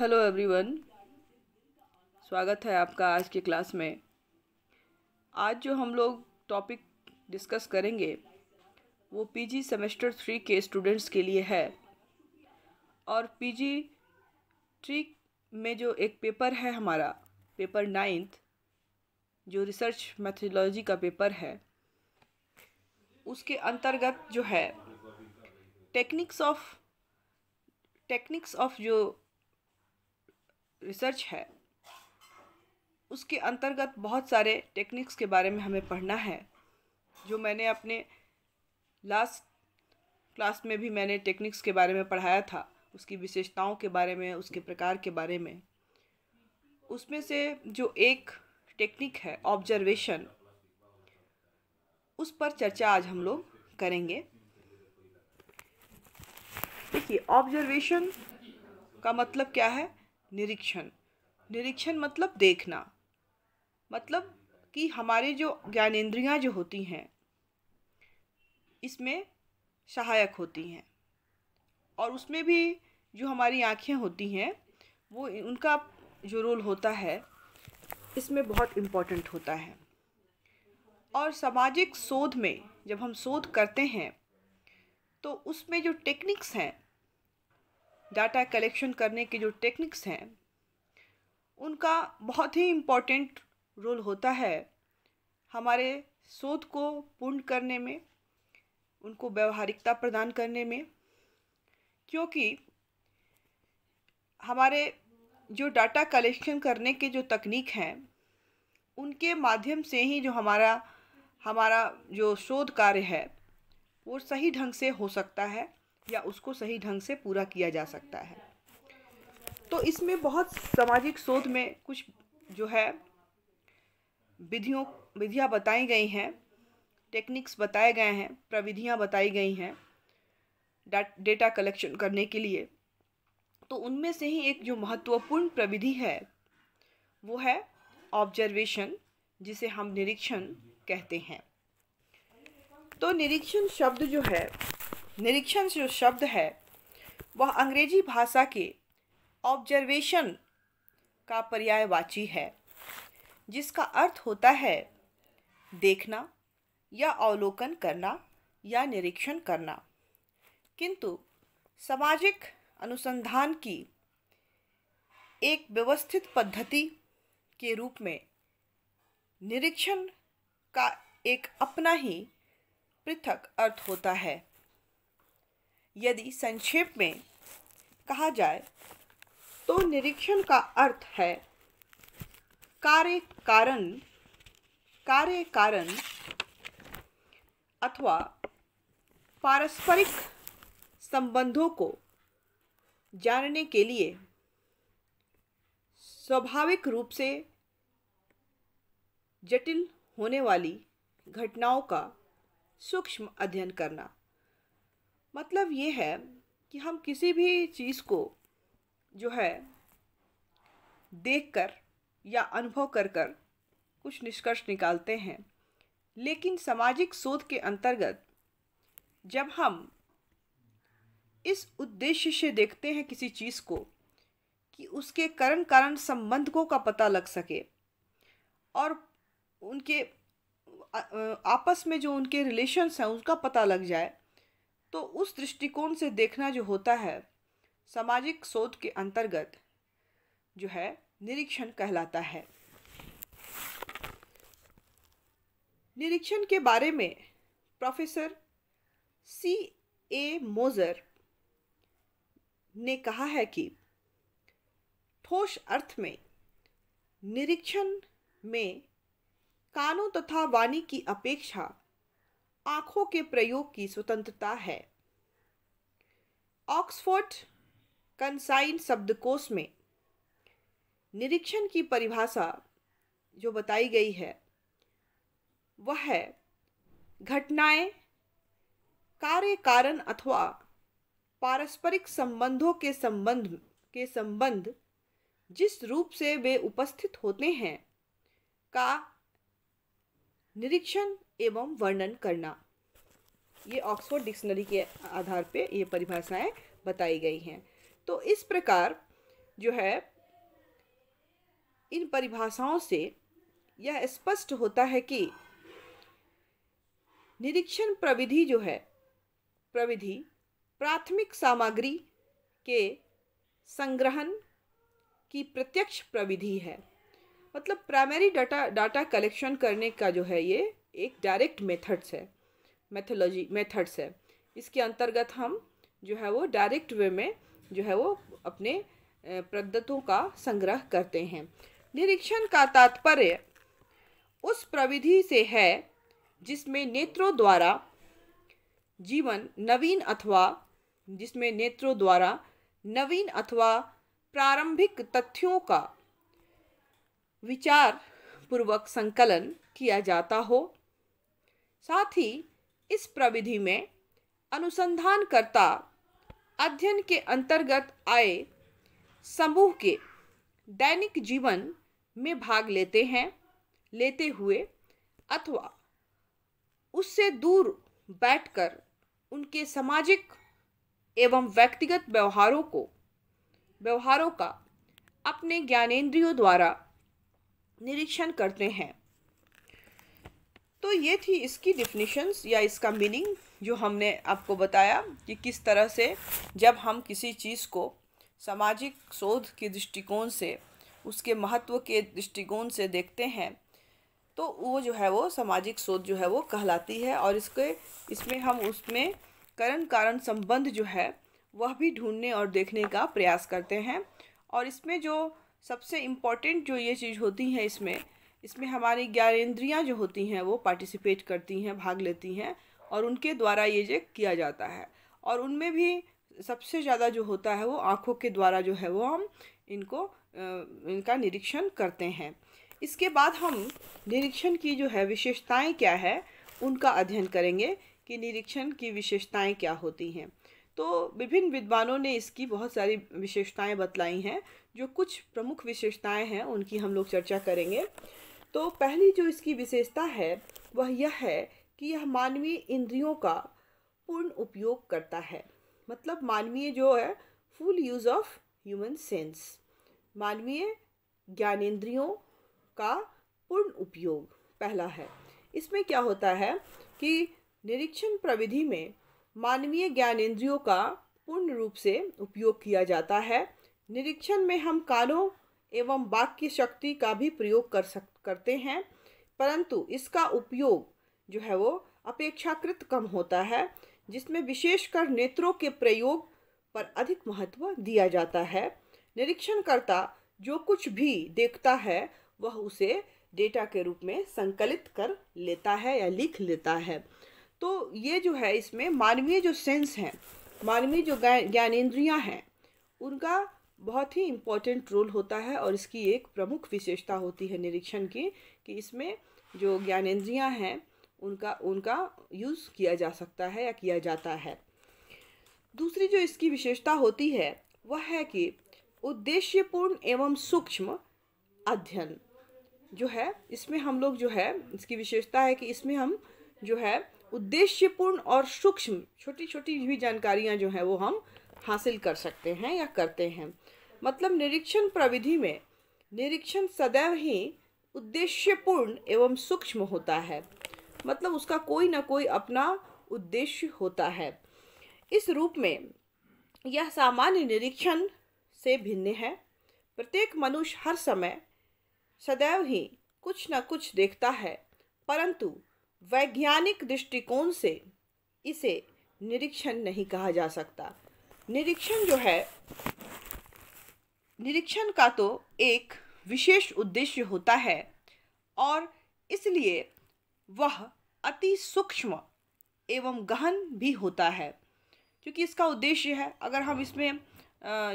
hello everyone स्वागत है आपका आज की क्लास में आज जो हम लोग टॉपिक डिस्कस करेंगे वो पीजी सेमेस्टर थ्री के स्टूडेंट्स के लिए है और पीजी थ्री में जो एक पेपर है हमारा पेपर नाइन्थ जो रिसर्च मैथोलॉजी का पेपर है उसके अंतर्गत जो है टेक्निक्स ऑफ टेक्निक्स ऑफ जो रिसर्च है उसके अंतर्गत बहुत सारे टेक्निक्स के बारे में हमें पढ़ना है जो मैंने अपने लास्ट क्लास में भी मैंने टेक्निक्स के बारे में पढ़ाया था उसकी विशेषताओं के बारे में उसके प्रकार के बारे में उसमें से जो एक टेक्निक है ऑब्जर्वेशन उस पर चर्चा आज हम लोग करेंगे देखिए ऑब्जर्वेशन का मतलब क्या है निरीक्षण निरीक्षण मतलब देखना मतलब कि हमारे जो ज्ञानेंद्रियाँ जो होती हैं इसमें सहायक होती हैं और उसमें भी जो हमारी आँखें होती हैं वो उनका जो रोल होता है इसमें बहुत इम्पोर्टेंट होता है और सामाजिक शोध में जब हम शोध करते हैं तो उसमें जो टेक्निक्स हैं डाटा कलेक्शन करने के जो टेक्निक्स हैं उनका बहुत ही इम्पॉर्टेंट रोल होता है हमारे शोध को पूर्ण करने में उनको व्यवहारिकता प्रदान करने में क्योंकि हमारे जो डाटा कलेक्शन करने के जो तकनीक हैं उनके माध्यम से ही जो हमारा हमारा जो शोध कार्य है वो सही ढंग से हो सकता है या उसको सही ढंग से पूरा किया जा सकता है तो इसमें बहुत सामाजिक शोध में कुछ जो है विधियों विधियाँ बताई गई हैं टेक्निक्स बताए गए हैं प्रविधियाँ बताई गई हैं डेटा कलेक्शन करने के लिए तो उनमें से ही एक जो महत्वपूर्ण प्रविधि है वो है ऑब्जर्वेशन जिसे हम निरीक्षण कहते हैं तो निरीक्षण शब्द जो है निरीक्षण जो शब्द है वह अंग्रेजी भाषा के ऑब्जर्वेशन का पर्यायवाची है जिसका अर्थ होता है देखना या अवलोकन करना या निरीक्षण करना किंतु सामाजिक अनुसंधान की एक व्यवस्थित पद्धति के रूप में निरीक्षण का एक अपना ही पृथक अर्थ होता है यदि संक्षेप में कहा जाए तो निरीक्षण का अर्थ है कार्य कारण कार्य कारण अथवा पारस्परिक संबंधों को जानने के लिए स्वाभाविक रूप से जटिल होने वाली घटनाओं का सूक्ष्म अध्ययन करना मतलब ये है कि हम किसी भी चीज़ को जो है देखकर या अनुभव कर कर कुछ निष्कर्ष निकालते हैं लेकिन सामाजिक शोध के अंतर्गत जब हम इस उद्देश्य से देखते हैं किसी चीज़ को कि उसके करण कारण संबंधकों का पता लग सके और उनके आपस में जो उनके रिलेशन्स हैं उनका पता लग जाए तो उस दृष्टिकोण से देखना जो होता है सामाजिक शोध के अंतर्गत जो है निरीक्षण कहलाता है निरीक्षण के बारे में प्रोफेसर सी ए मोजर ने कहा है कि ठोस अर्थ में निरीक्षण में कानों तथा वाणी की अपेक्षा आंखों के प्रयोग की स्वतंत्रता है ऑक्सफोर्ड कंसाइन शब्दकोश में निरीक्षण की परिभाषा जो बताई गई है वह है घटनाएं कार्य कारण अथवा पारस्परिक संबंधों के संबंध के संबंध जिस रूप से वे उपस्थित होते हैं का निरीक्षण एवं वर्णन करना ये ऑक्सफोर्ड डिक्शनरी के आधार पे ये परिभाषाएं बताई गई हैं तो इस प्रकार जो है इन परिभाषाओं से यह स्पष्ट होता है कि निरीक्षण प्रविधि जो है प्रविधि प्राथमिक सामग्री के संग्रहण की प्रत्यक्ष प्रविधि है मतलब प्राइमरी डाटा डाटा कलेक्शन करने का जो है ये एक डायरेक्ट मेथड्स है मैथोलॉजी मेथड्स है इसके अंतर्गत हम जो है वो डायरेक्ट वे में जो है वो अपने पद्धतों का संग्रह करते हैं निरीक्षण का तात्पर्य उस प्रविधि से है जिसमें नेत्रों द्वारा जीवन नवीन अथवा जिसमें नेत्रों द्वारा नवीन अथवा प्रारंभिक तथ्यों का विचार पूर्वक संकलन किया जाता हो साथ ही इस प्रविधि में अनुसंधानकर्ता अध्ययन के अंतर्गत आए समूह के दैनिक जीवन में भाग लेते हैं लेते हुए अथवा उससे दूर बैठकर उनके सामाजिक एवं व्यक्तिगत व्यवहारों को व्यवहारों का अपने ज्ञानेंद्रियों द्वारा निरीक्षण करते हैं तो ये थी इसकी डिफिनीशंस या इसका मीनिंग जो हमने आपको बताया कि किस तरह से जब हम किसी चीज़ को सामाजिक शोध के दृष्टिकोण से उसके महत्व के दृष्टिकोण से देखते हैं तो वो जो है वो सामाजिक शोध जो है वो कहलाती है और इसके इसमें हम उसमें करण कारण संबंध जो है वह भी ढूंढने और देखने का प्रयास करते हैं और इसमें जो सबसे इम्पॉर्टेंट जो ये चीज़ होती है इसमें इसमें हमारी ज्ञानेन्द्रियाँ जो होती हैं वो पार्टिसिपेट करती हैं भाग लेती हैं और उनके द्वारा ये जो किया जाता है और उनमें भी सबसे ज़्यादा जो होता है वो आँखों के द्वारा जो है वो हम इनको इनका निरीक्षण करते हैं इसके बाद हम निरीक्षण की जो है विशेषताएं क्या है उनका अध्ययन करेंगे कि निरीक्षण की विशेषताएं क्या होती हैं तो विभिन्न विद्वानों ने इसकी बहुत सारी विशेषताएं बतलाई हैं जो कुछ प्रमुख विशेषताएं हैं उनकी हम लोग चर्चा करेंगे तो पहली जो इसकी विशेषता है वह यह है कि यह मानवीय इंद्रियों का पूर्ण उपयोग करता है मतलब मानवीय जो है full use of human sense मानवीय ज्ञानेंद्रियों का पूर्ण उपयोग पहला है इसमें क्या होता है कि निरीक्षण प्रविधि में मानवीय ज्ञानेंद्रियों का पूर्ण रूप से उपयोग किया जाता है निरीक्षण में हम कानों एवं वाक्य शक्ति का भी प्रयोग कर सक करते हैं परंतु इसका उपयोग जो है वो अपेक्षाकृत कम होता है जिसमें विशेषकर नेत्रों के प्रयोग पर अधिक महत्व दिया जाता है निरीक्षणकर्ता जो कुछ भी देखता है वह उसे डेटा के रूप में संकलित कर लेता है या लिख लेता है तो ये जो है इसमें मानवीय जो सेंस हैं मानवीय जो ज्ञानेन्द्रियाँ हैं उनका बहुत ही इम्पॉर्टेंट रोल होता है और इसकी एक प्रमुख विशेषता होती है निरीक्षण की कि इसमें जो ज्ञानेन्द्रियाँ हैं उनका उनका यूज़ किया जा सकता है या किया जाता है दूसरी जो इसकी विशेषता होती है वह है कि उद्देश्यपूर्ण एवं सूक्ष्म अध्ययन जो है इसमें हम लोग जो है इसकी विशेषता है कि इसमें हम जो है उद्देश्यपूर्ण और सूक्ष्म छोटी छोटी भी जानकारियाँ जो हैं वो हम हासिल कर सकते हैं या करते हैं मतलब निरीक्षण प्रविधि में निरीक्षण सदैव ही उद्देश्यपूर्ण एवं सूक्ष्म होता है मतलब उसका कोई ना कोई अपना उद्देश्य होता है इस रूप में यह सामान्य निरीक्षण से भिन्न है प्रत्येक मनुष्य हर समय सदैव ही कुछ न कुछ देखता है परंतु वैज्ञानिक दृष्टिकोण से इसे निरीक्षण नहीं कहा जा सकता निरीक्षण जो है निरीक्षण का तो एक विशेष उद्देश्य होता है और इसलिए वह अति सूक्ष्म एवं गहन भी होता है क्योंकि इसका उद्देश्य है अगर हम इसमें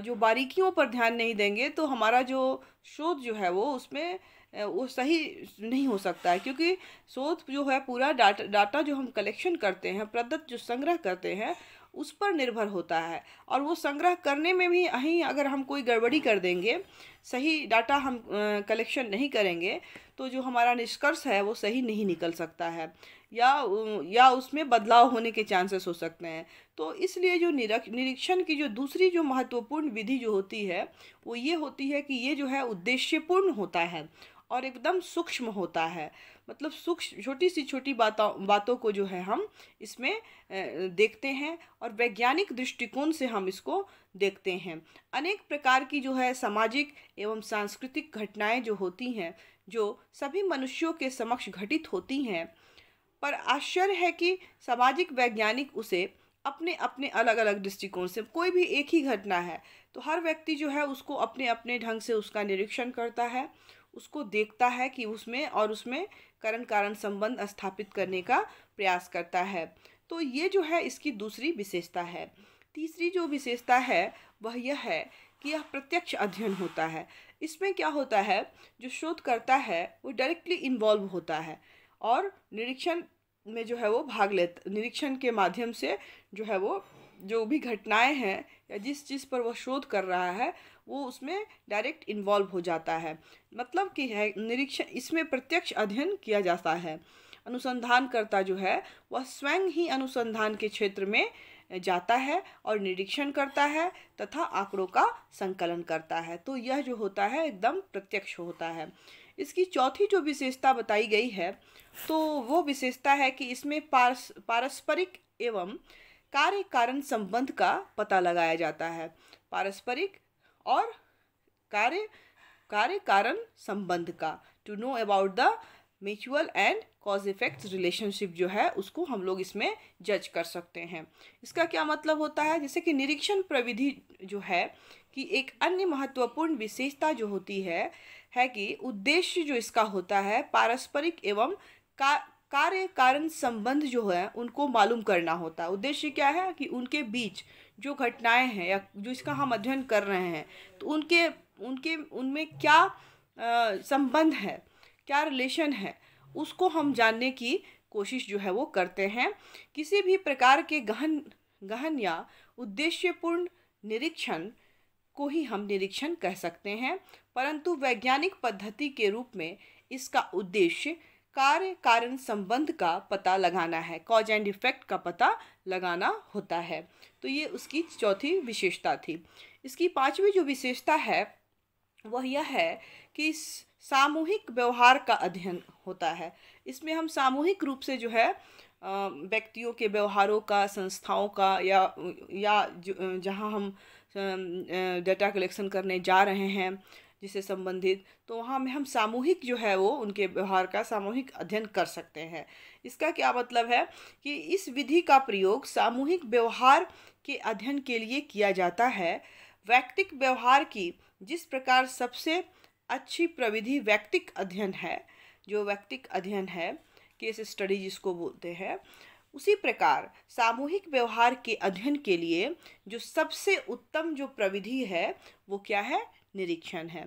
जो बारीकियों पर ध्यान नहीं देंगे तो हमारा जो शोध जो है वो उसमें वो सही नहीं हो सकता है क्योंकि शोध जो है पूरा डाटा डाटा जो हम कलेक्शन करते हैं प्रदत्त जो संग्रह करते हैं उस पर निर्भर होता है और वो संग्रह करने में भी अहीं अगर हम कोई गड़बड़ी कर देंगे सही डाटा हम कलेक्शन नहीं करेंगे तो जो हमारा निष्कर्ष है वो सही नहीं निकल सकता है या या उसमें बदलाव होने के चांसेस हो सकते हैं तो इसलिए जो निरीक्षण की जो दूसरी जो महत्वपूर्ण विधि जो होती है वो ये होती है कि ये जो है उद्देश्यपूर्ण होता है और एकदम सूक्ष्म होता है मतलब सूक्ष्म छोटी सी छोटी बातों बातों को जो है हम इसमें देखते हैं और वैज्ञानिक दृष्टिकोण से हम इसको देखते हैं अनेक प्रकार की जो है सामाजिक एवं सांस्कृतिक घटनाएं जो होती हैं जो सभी मनुष्यों के समक्ष घटित होती हैं पर आश्चर्य है कि सामाजिक वैज्ञानिक उसे अपने अपने अलग अलग दृष्टिकोण से कोई भी एक ही घटना है तो हर व्यक्ति जो है उसको अपने अपने ढंग से उसका निरीक्षण करता है उसको देखता है कि उसमें और उसमें करण कारण संबंध स्थापित करने का प्रयास करता है तो ये जो है इसकी दूसरी विशेषता है तीसरी जो विशेषता है वह यह है कि यह प्रत्यक्ष अध्ययन होता है इसमें क्या होता है जो शोधकर्ता है वो डायरेक्टली इन्वॉल्व होता है और निरीक्षण में जो है वो भाग लेता निरीक्षण के माध्यम से जो है वो जो भी घटनाएं हैं या जिस चीज़ पर वह शोध कर रहा है वो उसमें डायरेक्ट इन्वॉल्व हो जाता है मतलब कि है निरीक्षण इसमें प्रत्यक्ष अध्ययन किया जाता है अनुसंधानकर्ता जो है वह स्वयं ही अनुसंधान के क्षेत्र में जाता है और निरीक्षण करता है तथा आंकड़ों का संकलन करता है तो यह जो होता है एकदम प्रत्यक्ष होता है इसकी चौथी जो विशेषता बताई गई है तो वो विशेषता है कि इसमें पारस्परिक एवं कार्य कारण संबंध का पता लगाया जाता है पारस्परिक और कार्य कार्य कारण संबंध का to know about the mutual and cause effect relationship जो है उसको हम लोग इसमें जज कर सकते हैं इसका क्या मतलब होता है जैसे कि निरीक्षण प्रविधि जो है कि एक अन्य महत्वपूर्ण विशेषता जो होती है है कि उद्देश्य जो इसका होता है पारस्परिक एवं का कार्य कारण संबंध जो है उनको मालूम करना होता है उद्देश्य क्या है कि उनके बीच जो घटनाएं हैं या जो इसका हम अध्ययन कर रहे हैं तो उनके उनके उनमें क्या संबंध है क्या रिलेशन है उसको हम जानने की कोशिश जो है वो करते हैं किसी भी प्रकार के गहन गहन या उद्देश्यपूर्ण निरीक्षण को ही हम निरीक्षण कह सकते हैं परंतु वैज्ञानिक पद्धति के रूप में इसका उद्देश्य कार्य कारण संबंध का पता लगाना है कॉज एंड इफेक्ट का पता लगाना होता है तो ये उसकी चौथी विशेषता थी इसकी पांचवी जो विशेषता है वह यह है कि सामूहिक व्यवहार का अध्ययन होता है इसमें हम सामूहिक रूप से जो है व्यक्तियों के व्यवहारों का संस्थाओं का या या जहाँ हम डेटा कलेक्शन करने जा रहे हैं जिससे संबंधित तो वहाँ में हम सामूहिक जो है वो उनके व्यवहार का सामूहिक अध्ययन कर सकते हैं इसका क्या मतलब है कि इस विधि का प्रयोग सामूहिक व्यवहार के अध्ययन के लिए किया जाता है व्यक्तिक व्यवहार की जिस प्रकार सबसे अच्छी प्रविधि व्यक्तिक अध्ययन है जो व्यक्तिक अध्ययन है केस स्टडी जिसको बोलते हैं उसी प्रकार सामूहिक व्यवहार के अध्ययन के लिए जो सबसे उत्तम जो प्रविधि है वो क्या है निरीक्षण है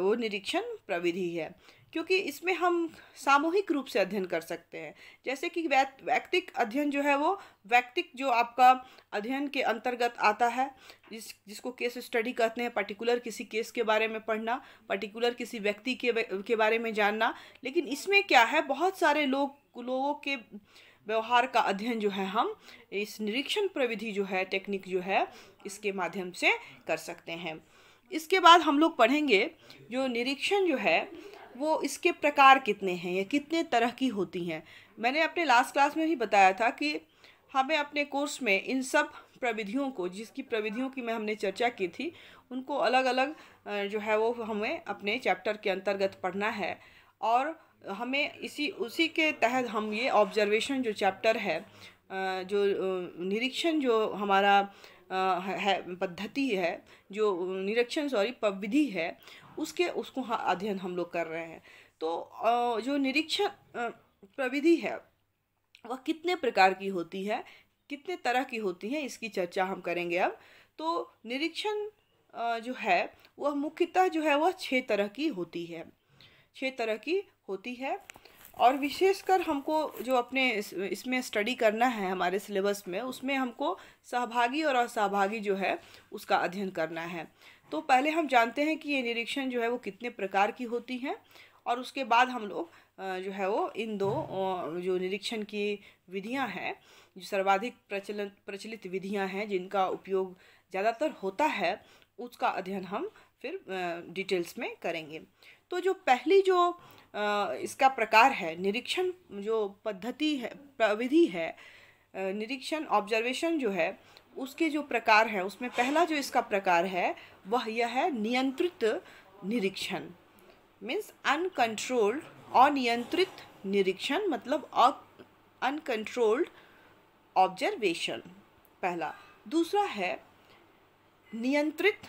वो निरीक्षण प्रविधि है क्योंकि इसमें हम सामूहिक रूप से अध्ययन कर सकते हैं जैसे कि व्यक्तिक अध्ययन जो है वो व्यक्तिक जो आपका अध्ययन के अंतर्गत आता है जिस जिसको केस स्टडी कहते हैं पर्टिकुलर किसी केस के बारे में पढ़ना पर्टिकुलर किसी व्यक्ति के के बारे में जानना लेकिन इसमें क्या है बहुत सारे लोग लोगों के व्यवहार का अध्ययन जो है हम इस निरीक्षण प्रविधि जो है टेक्निक जो है इसके माध्यम से कर सकते हैं इसके बाद हम लोग पढ़ेंगे जो निरीक्षण जो है वो इसके प्रकार कितने हैं या कितने तरह की होती हैं मैंने अपने लास्ट क्लास में भी बताया था कि हमें अपने कोर्स में इन सब प्रविधियों को जिसकी प्रविधियों की मैं हमने चर्चा की थी उनको अलग अलग जो है वो हमें अपने चैप्टर के अंतर्गत पढ़ना है और हमें इसी उसी के तहत हम ये ऑब्जर्वेशन जो चैप्टर है जो निरीक्षण जो हमारा है पद्धति है जो निरीक्षण सॉरी पविधि है उसके उसको अध्ययन हम लोग कर रहे हैं तो जो निरीक्षण प्रविधि है वह कितने प्रकार की होती है कितने तरह की होती है इसकी चर्चा हम करेंगे अब तो निरीक्षण जो है वह मुख्यतः जो है वह छः तरह की होती है छः तरह की होती है और विशेषकर हमको जो अपने इस, इसमें स्टडी करना है हमारे सिलेबस में उसमें हमको सहभागी और असहभागी जो है उसका अध्ययन करना है तो पहले हम जानते हैं कि ये निरीक्षण जो है वो कितने प्रकार की होती हैं और उसके बाद हम लोग जो है वो इन दो जो निरीक्षण की विधियां हैं जो सर्वाधिक प्रचलन प्रचलित विधियां हैं जिनका उपयोग ज़्यादातर होता है उसका अध्ययन हम फिर डिटेल्स में करेंगे तो जो पहली जो इसका प्रकार है निरीक्षण जो पद्धति है प्रविधि है निरीक्षण ऑब्जर्वेशन जो है उसके जो प्रकार है उसमें पहला जो इसका प्रकार है वह यह है नियंत्रित निरीक्षण मीन्स अनकंट्रोल्ड अनियंत्रित निरीक्षण मतलब अनकंट्रोल्ड ऑब्जर्वेशन पहला दूसरा है नियंत्रित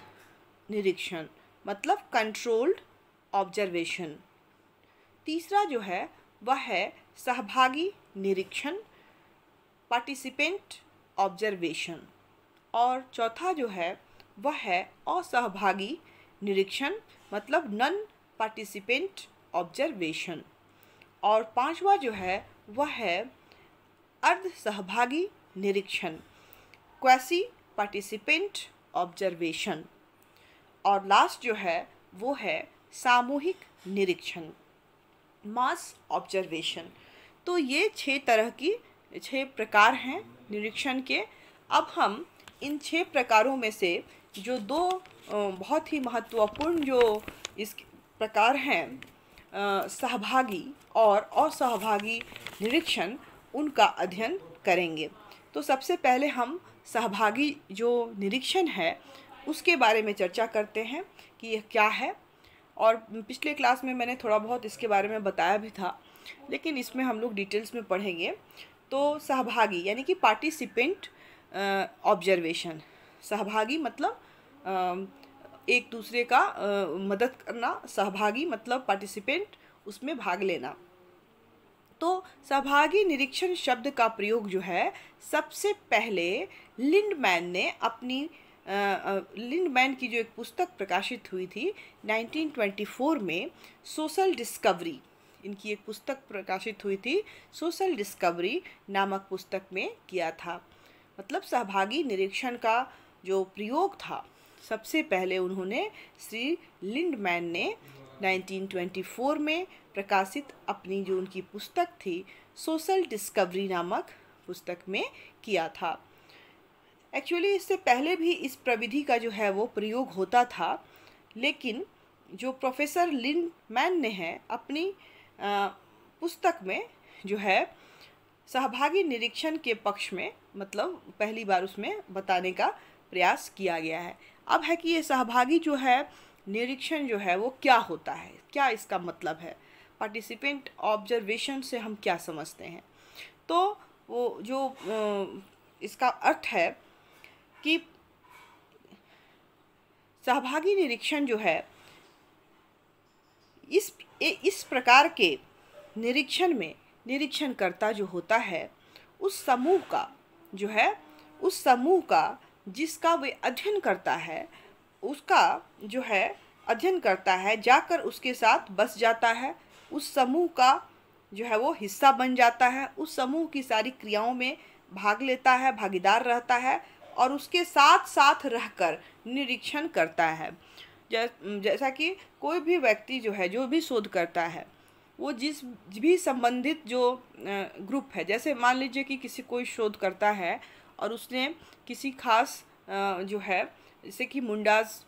निरीक्षण मतलब कंट्रोल्ड ऑब्जर्वेशन तीसरा जो है वह है सहभागी निरीक्षण पार्टिसिपेंट ऑब्जर्वेशन और चौथा जो है वह है असहभागी निरीक्षण मतलब नन पार्टिसिपेंट ऑब्जर्वेशन और पांचवा जो है वह है अर्ध सहभागी निरीक्षण क्वैसी पार्टिसिपेंट ऑब्जर्वेशन और लास्ट जो है वो है सामूहिक निरीक्षण मास ऑब्जर्वेशन तो ये छः तरह की छः प्रकार हैं निरीक्षण के अब हम इन छः प्रकारों में से जो दो बहुत ही महत्वपूर्ण जो इस प्रकार हैं सहभागी और असहभागी निरीक्षण उनका अध्ययन करेंगे तो सबसे पहले हम सहभागी जो निरीक्षण है उसके बारे में चर्चा करते हैं कि यह क्या है और पिछले क्लास में मैंने थोड़ा बहुत इसके बारे में बताया भी था लेकिन इसमें हम लोग डिटेल्स में पढ़ेंगे तो सहभागी यानी कि पार्टिसिपेंट ऑब्जर्वेशन सहभागी मतलब uh, एक दूसरे का uh, मदद करना सहभागी मतलब पार्टिसिपेंट उसमें भाग लेना तो सहभागी निरीक्षण शब्द का प्रयोग जो है सबसे पहले लिंडमैन ने अपनी लिंडमैन की जो एक पुस्तक प्रकाशित हुई थी 1924 में सोशल डिस्कवरी इनकी एक पुस्तक प्रकाशित हुई थी सोशल डिस्कवरी नामक पुस्तक में किया था मतलब सहभागी निरीक्षण का जो प्रयोग था सबसे पहले उन्होंने श्री लिंडमैन ने 1924 में प्रकाशित अपनी जो उनकी पुस्तक थी सोशल डिस्कवरी नामक पुस्तक में किया था एक्चुअली इससे पहले भी इस प्रविधि का जो है वो प्रयोग होता था लेकिन जो प्रोफेसर लिन मैन ने है अपनी पुस्तक में जो है सहभागी निरीक्षण के पक्ष में मतलब पहली बार उसमें बताने का प्रयास किया गया है अब है कि ये सहभागी जो है निरीक्षण जो है वो क्या होता है क्या इसका मतलब है पार्टिसिपेंट ऑब्जर्वेशन से हम क्या समझते हैं तो वो जो इसका अर्थ है कि सहभागी निरीक्षण जो है इस इस प्रकार के निरीक्षण में निरीक्षणकर्ता जो होता है उस समूह का जो है उस समूह का जिसका वे अध्ययन करता है उसका जो है अध्ययन करता है जाकर उसके साथ बस जाता है उस समूह का जो है वो हिस्सा बन जाता है उस समूह की सारी क्रियाओं में भाग लेता है भागीदार रहता है और उसके साथ साथ रहकर निरीक्षण करता है जैसा कि कोई भी व्यक्ति जो है जो भी शोध करता है वो जिस भी संबंधित जो ग्रुप है जैसे मान लीजिए कि किसी कोई शोध करता है और उसने किसी खास जो है जैसे कि मुंडास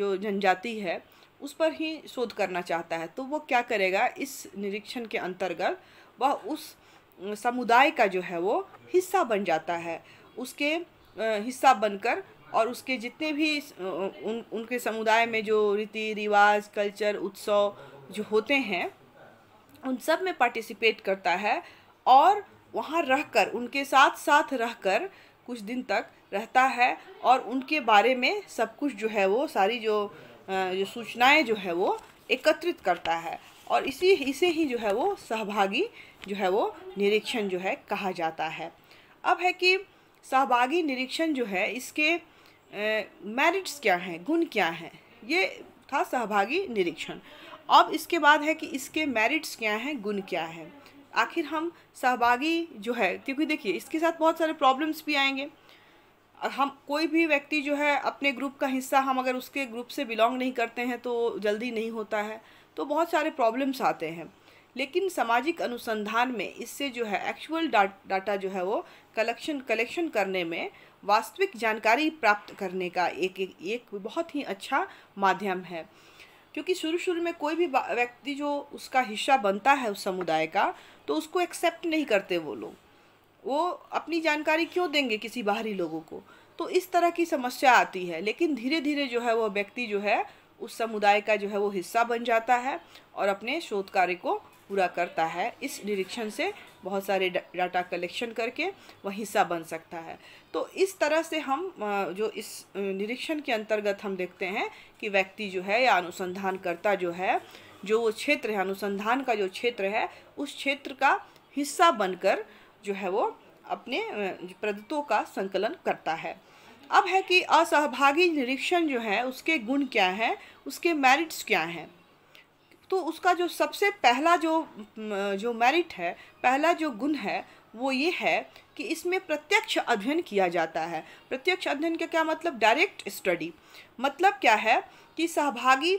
जो जनजाति है उस पर ही शोध करना चाहता है तो वो क्या करेगा इस निरीक्षण के अंतर्गत वह उस समुदाय का जो है वो हिस्सा बन जाता है उसके हिस्सा बनकर और उसके जितने भी उन उनके समुदाय में जो रीति रिवाज कल्चर उत्सव जो होते हैं उन सब में पार्टिसिपेट करता है और वहाँ रहकर उनके साथ साथ रहकर कुछ दिन तक रहता है और उनके बारे में सब कुछ जो है वो सारी जो जो सूचनाएं जो है वो एकत्रित करता है और इसी इसे ही जो है वो सहभागी जो है वो निरीक्षण जो है कहा जाता है अब है कि सहभागी निरीक्षण जो है इसके मेरिट्स क्या हैं गुण क्या हैं ये था सहभागी निरीक्षण अब इसके बाद है कि इसके मेरिट्स क्या हैं गुण क्या है आखिर हम सहभागी जो है क्योंकि देखिए इसके साथ बहुत सारे प्रॉब्लम्स भी आएंगे हम कोई भी व्यक्ति जो है अपने ग्रुप का हिस्सा हम अगर उसके ग्रुप से बिलोंग नहीं करते हैं तो जल्दी नहीं होता है तो बहुत सारे प्रॉब्लम्स आते हैं लेकिन सामाजिक अनुसंधान में इससे जो है एक्चुअल डा, डाटा जो है वो कलेक्शन कलेक्शन करने में वास्तविक जानकारी प्राप्त करने का एक एक, एक बहुत ही अच्छा माध्यम है क्योंकि शुरू शुरू में कोई भी व्यक्ति जो उसका हिस्सा बनता है उस समुदाय का तो उसको एक्सेप्ट नहीं करते वो लोग वो अपनी जानकारी क्यों देंगे किसी बाहरी लोगों को तो इस तरह की समस्या आती है लेकिन धीरे धीरे जो है वह व्यक्ति जो है उस समुदाय का जो है वो हिस्सा बन जाता है और अपने शोध कार्य को पूरा करता है इस निरीक्षण से बहुत सारे डाटा कलेक्शन करके वह हिस्सा बन सकता है तो इस तरह से हम जो इस निरीक्षण के अंतर्गत हम देखते हैं कि व्यक्ति जो है या अनुसंधानकर्ता जो है जो वो क्षेत्र है अनुसंधान का जो क्षेत्र है उस क्षेत्र का हिस्सा बनकर जो है वो अपने प्रदत्तों का संकलन करता है अब है कि असहभागी निरीक्षण जो है उसके गुण क्या हैं उसके मेरिट्स क्या हैं तो उसका जो सबसे पहला जो जो मेरिट है पहला जो गुण है वो ये है कि इसमें प्रत्यक्ष अध्ययन किया जाता है प्रत्यक्ष अध्ययन का क्या मतलब डायरेक्ट स्टडी मतलब क्या है कि सहभागी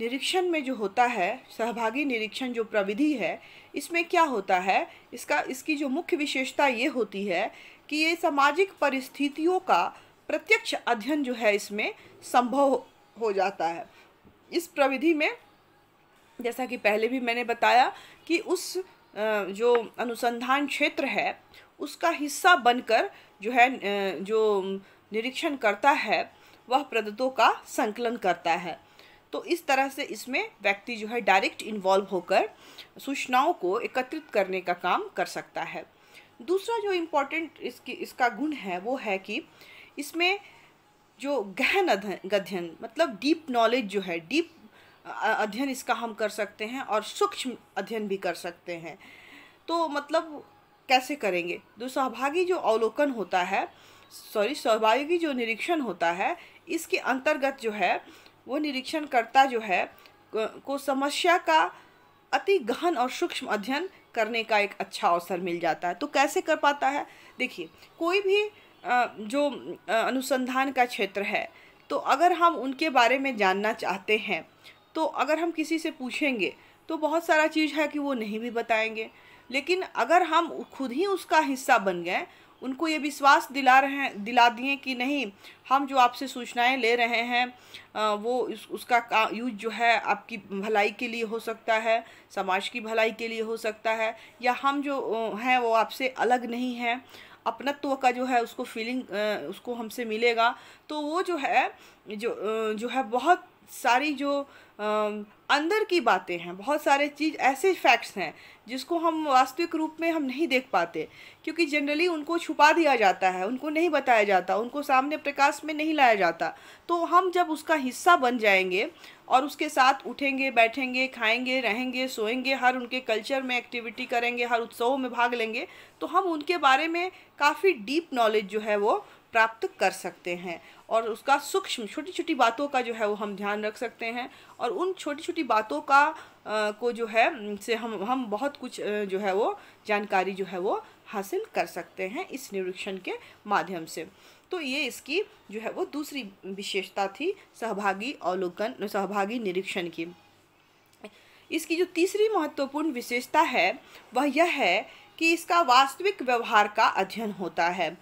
निरीक्षण में जो होता है सहभागी निरीक्षण जो प्रविधि है इसमें क्या होता है इसका इसकी जो मुख्य विशेषता ये होती है कि ये सामाजिक परिस्थितियों का प्रत्यक्ष अध्ययन जो है इसमें संभव हो जाता है इस प्रविधि में जैसा कि पहले भी मैंने बताया कि उस जो अनुसंधान क्षेत्र है उसका हिस्सा बनकर जो है जो निरीक्षण करता है वह प्रदत्तों का संकलन करता है तो इस तरह से इसमें व्यक्ति जो है डायरेक्ट इन्वॉल्व होकर सूचनाओं को एकत्रित करने का काम कर सकता है दूसरा जो इम्पोर्टेंट इसकी इसका गुण है वो है कि इसमें जो गहन अध्ययन मतलब डीप नॉलेज जो है डीप अध्ययन इसका हम कर सकते हैं और सूक्ष्म अध्ययन भी कर सकते हैं तो मतलब कैसे करेंगे जो सहभागी जो अवलोकन होता है सॉरी सहभागी जो निरीक्षण होता है इसके अंतर्गत जो है वो निरीक्षणकर्ता जो है को समस्या का अति गहन और सूक्ष्म अध्ययन करने का एक अच्छा अवसर मिल जाता है तो कैसे कर पाता है देखिए कोई भी जो अनुसंधान का क्षेत्र है तो अगर हम उनके बारे में जानना चाहते हैं तो अगर हम किसी से पूछेंगे तो बहुत सारा चीज़ है कि वो नहीं भी बताएंगे लेकिन अगर हम खुद ही उसका हिस्सा बन गए उनको ये विश्वास दिला रहे हैं दिला दिए कि नहीं हम जो आपसे सूचनाएं ले रहे हैं वो उस, उसका यूज जो है आपकी भलाई के लिए हो सकता है समाज की भलाई के लिए हो सकता है या हम जो हैं वो आपसे अलग नहीं हैं अपनत्व का जो है उसको फीलिंग उसको हमसे मिलेगा तो वो जो है जो जो है बहुत सारी जो अंदर की बातें हैं बहुत सारे चीज़ ऐसे फैक्ट्स हैं जिसको हम वास्तविक रूप में हम नहीं देख पाते क्योंकि जनरली उनको छुपा दिया जाता है उनको नहीं बताया जाता उनको सामने प्रकाश में नहीं लाया जाता तो हम जब उसका हिस्सा बन जाएंगे और उसके साथ उठेंगे बैठेंगे खाएंगे रहेंगे सोएंगे हर उनके कल्चर में एक्टिविटी करेंगे हर उत्सवों में भाग लेंगे तो हम उनके बारे में काफ़ी डीप नॉलेज जो है वो प्राप्त कर सकते हैं और उसका सूक्ष्म छोटी छोटी बातों का जो है वो हम ध्यान रख सकते हैं और उन छोटी छोटी बातों का आ, को जो है से हम हम बहुत कुछ जो है वो जानकारी जो है वो हासिल कर सकते हैं इस निरीक्षण के माध्यम से तो ये इसकी जो है वो दूसरी विशेषता थी सहभागी अवलोकन सहभागी निरीक्षण की इसकी जो तीसरी महत्वपूर्ण विशेषता है वह यह है कि इसका वास्तविक व्यवहार का अध्ययन होता है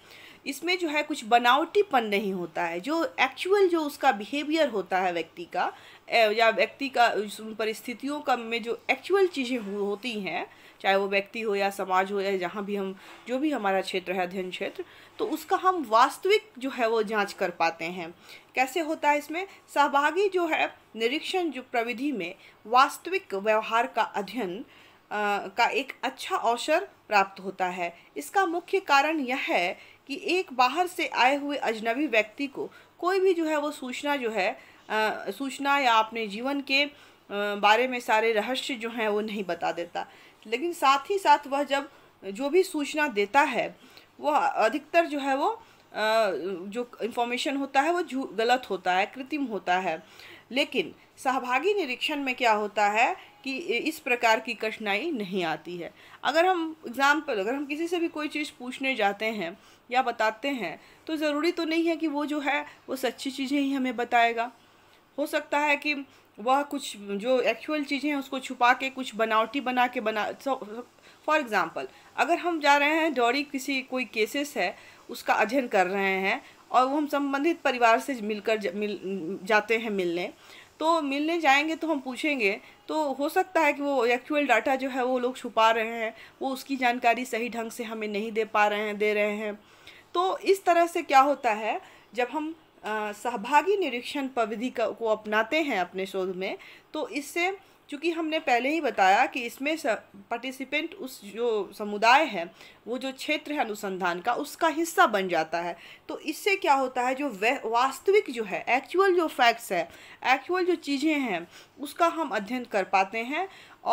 इसमें जो है कुछ बनावटीपन नहीं होता है जो एक्चुअल जो उसका बिहेवियर होता है व्यक्ति का या व्यक्ति का उन परिस्थितियों का में जो एक्चुअल चीज़ें होती हैं चाहे वो व्यक्ति हो या समाज हो या जहाँ भी हम जो भी हमारा क्षेत्र है अध्ययन क्षेत्र तो उसका हम वास्तविक जो है वो जांच कर पाते हैं कैसे होता है इसमें सहभागी जो है निरीक्षण जो प्रविधि में वास्तविक व्यवहार का अध्ययन का एक अच्छा अवसर प्राप्त होता है इसका मुख्य कारण यह है कि एक बाहर से आए हुए अजनबी व्यक्ति को कोई भी जो है वो सूचना जो है आ, सूचना या अपने जीवन के आ, बारे में सारे रहस्य जो हैं वो नहीं बता देता लेकिन साथ ही साथ वह जब जो भी सूचना देता है वह अधिकतर जो है वो आ, जो इन्फॉर्मेशन होता है वो गलत होता है कृत्रिम होता है लेकिन सहभागी निरीक्षण में क्या होता है कि इस प्रकार की कठिनाई नहीं आती है अगर हम एग्ज़ाम्पल अगर हम किसी से भी कोई चीज़ पूछने जाते हैं या बताते हैं तो ज़रूरी तो नहीं है कि वो जो है वो सच्ची चीज़ें ही हमें बताएगा हो सकता है कि वह कुछ जो एक्चुअल चीज़ें हैं उसको छुपा के कुछ बनावटी बना के बना फॉर एग्ज़ाम्पल अगर हम जा रहे हैं डॉरी किसी कोई केसेस है उसका अध्ययन कर रहे हैं और वो हम संबंधित परिवार से मिलकर जा, मिल जाते हैं मिलने तो मिलने जाएंगे तो हम पूछेंगे तो हो सकता है कि वो एक्चुअल डाटा जो है वो लोग छुपा रहे हैं वो उसकी जानकारी सही ढंग से हमें नहीं दे पा रहे हैं दे रहे हैं तो इस तरह से क्या होता है जब हम सहभागी निरीक्षण का को अपनाते हैं अपने शोध में तो इससे चूँकि हमने पहले ही बताया कि इसमें पार्टिसिपेंट उस जो समुदाय है वो जो क्षेत्र है अनुसंधान का उसका हिस्सा बन जाता है तो इससे क्या होता है जो वास्तविक जो है एक्चुअल जो फैक्ट्स है एक्चुअल जो चीज़ें हैं उसका हम अध्ययन कर पाते हैं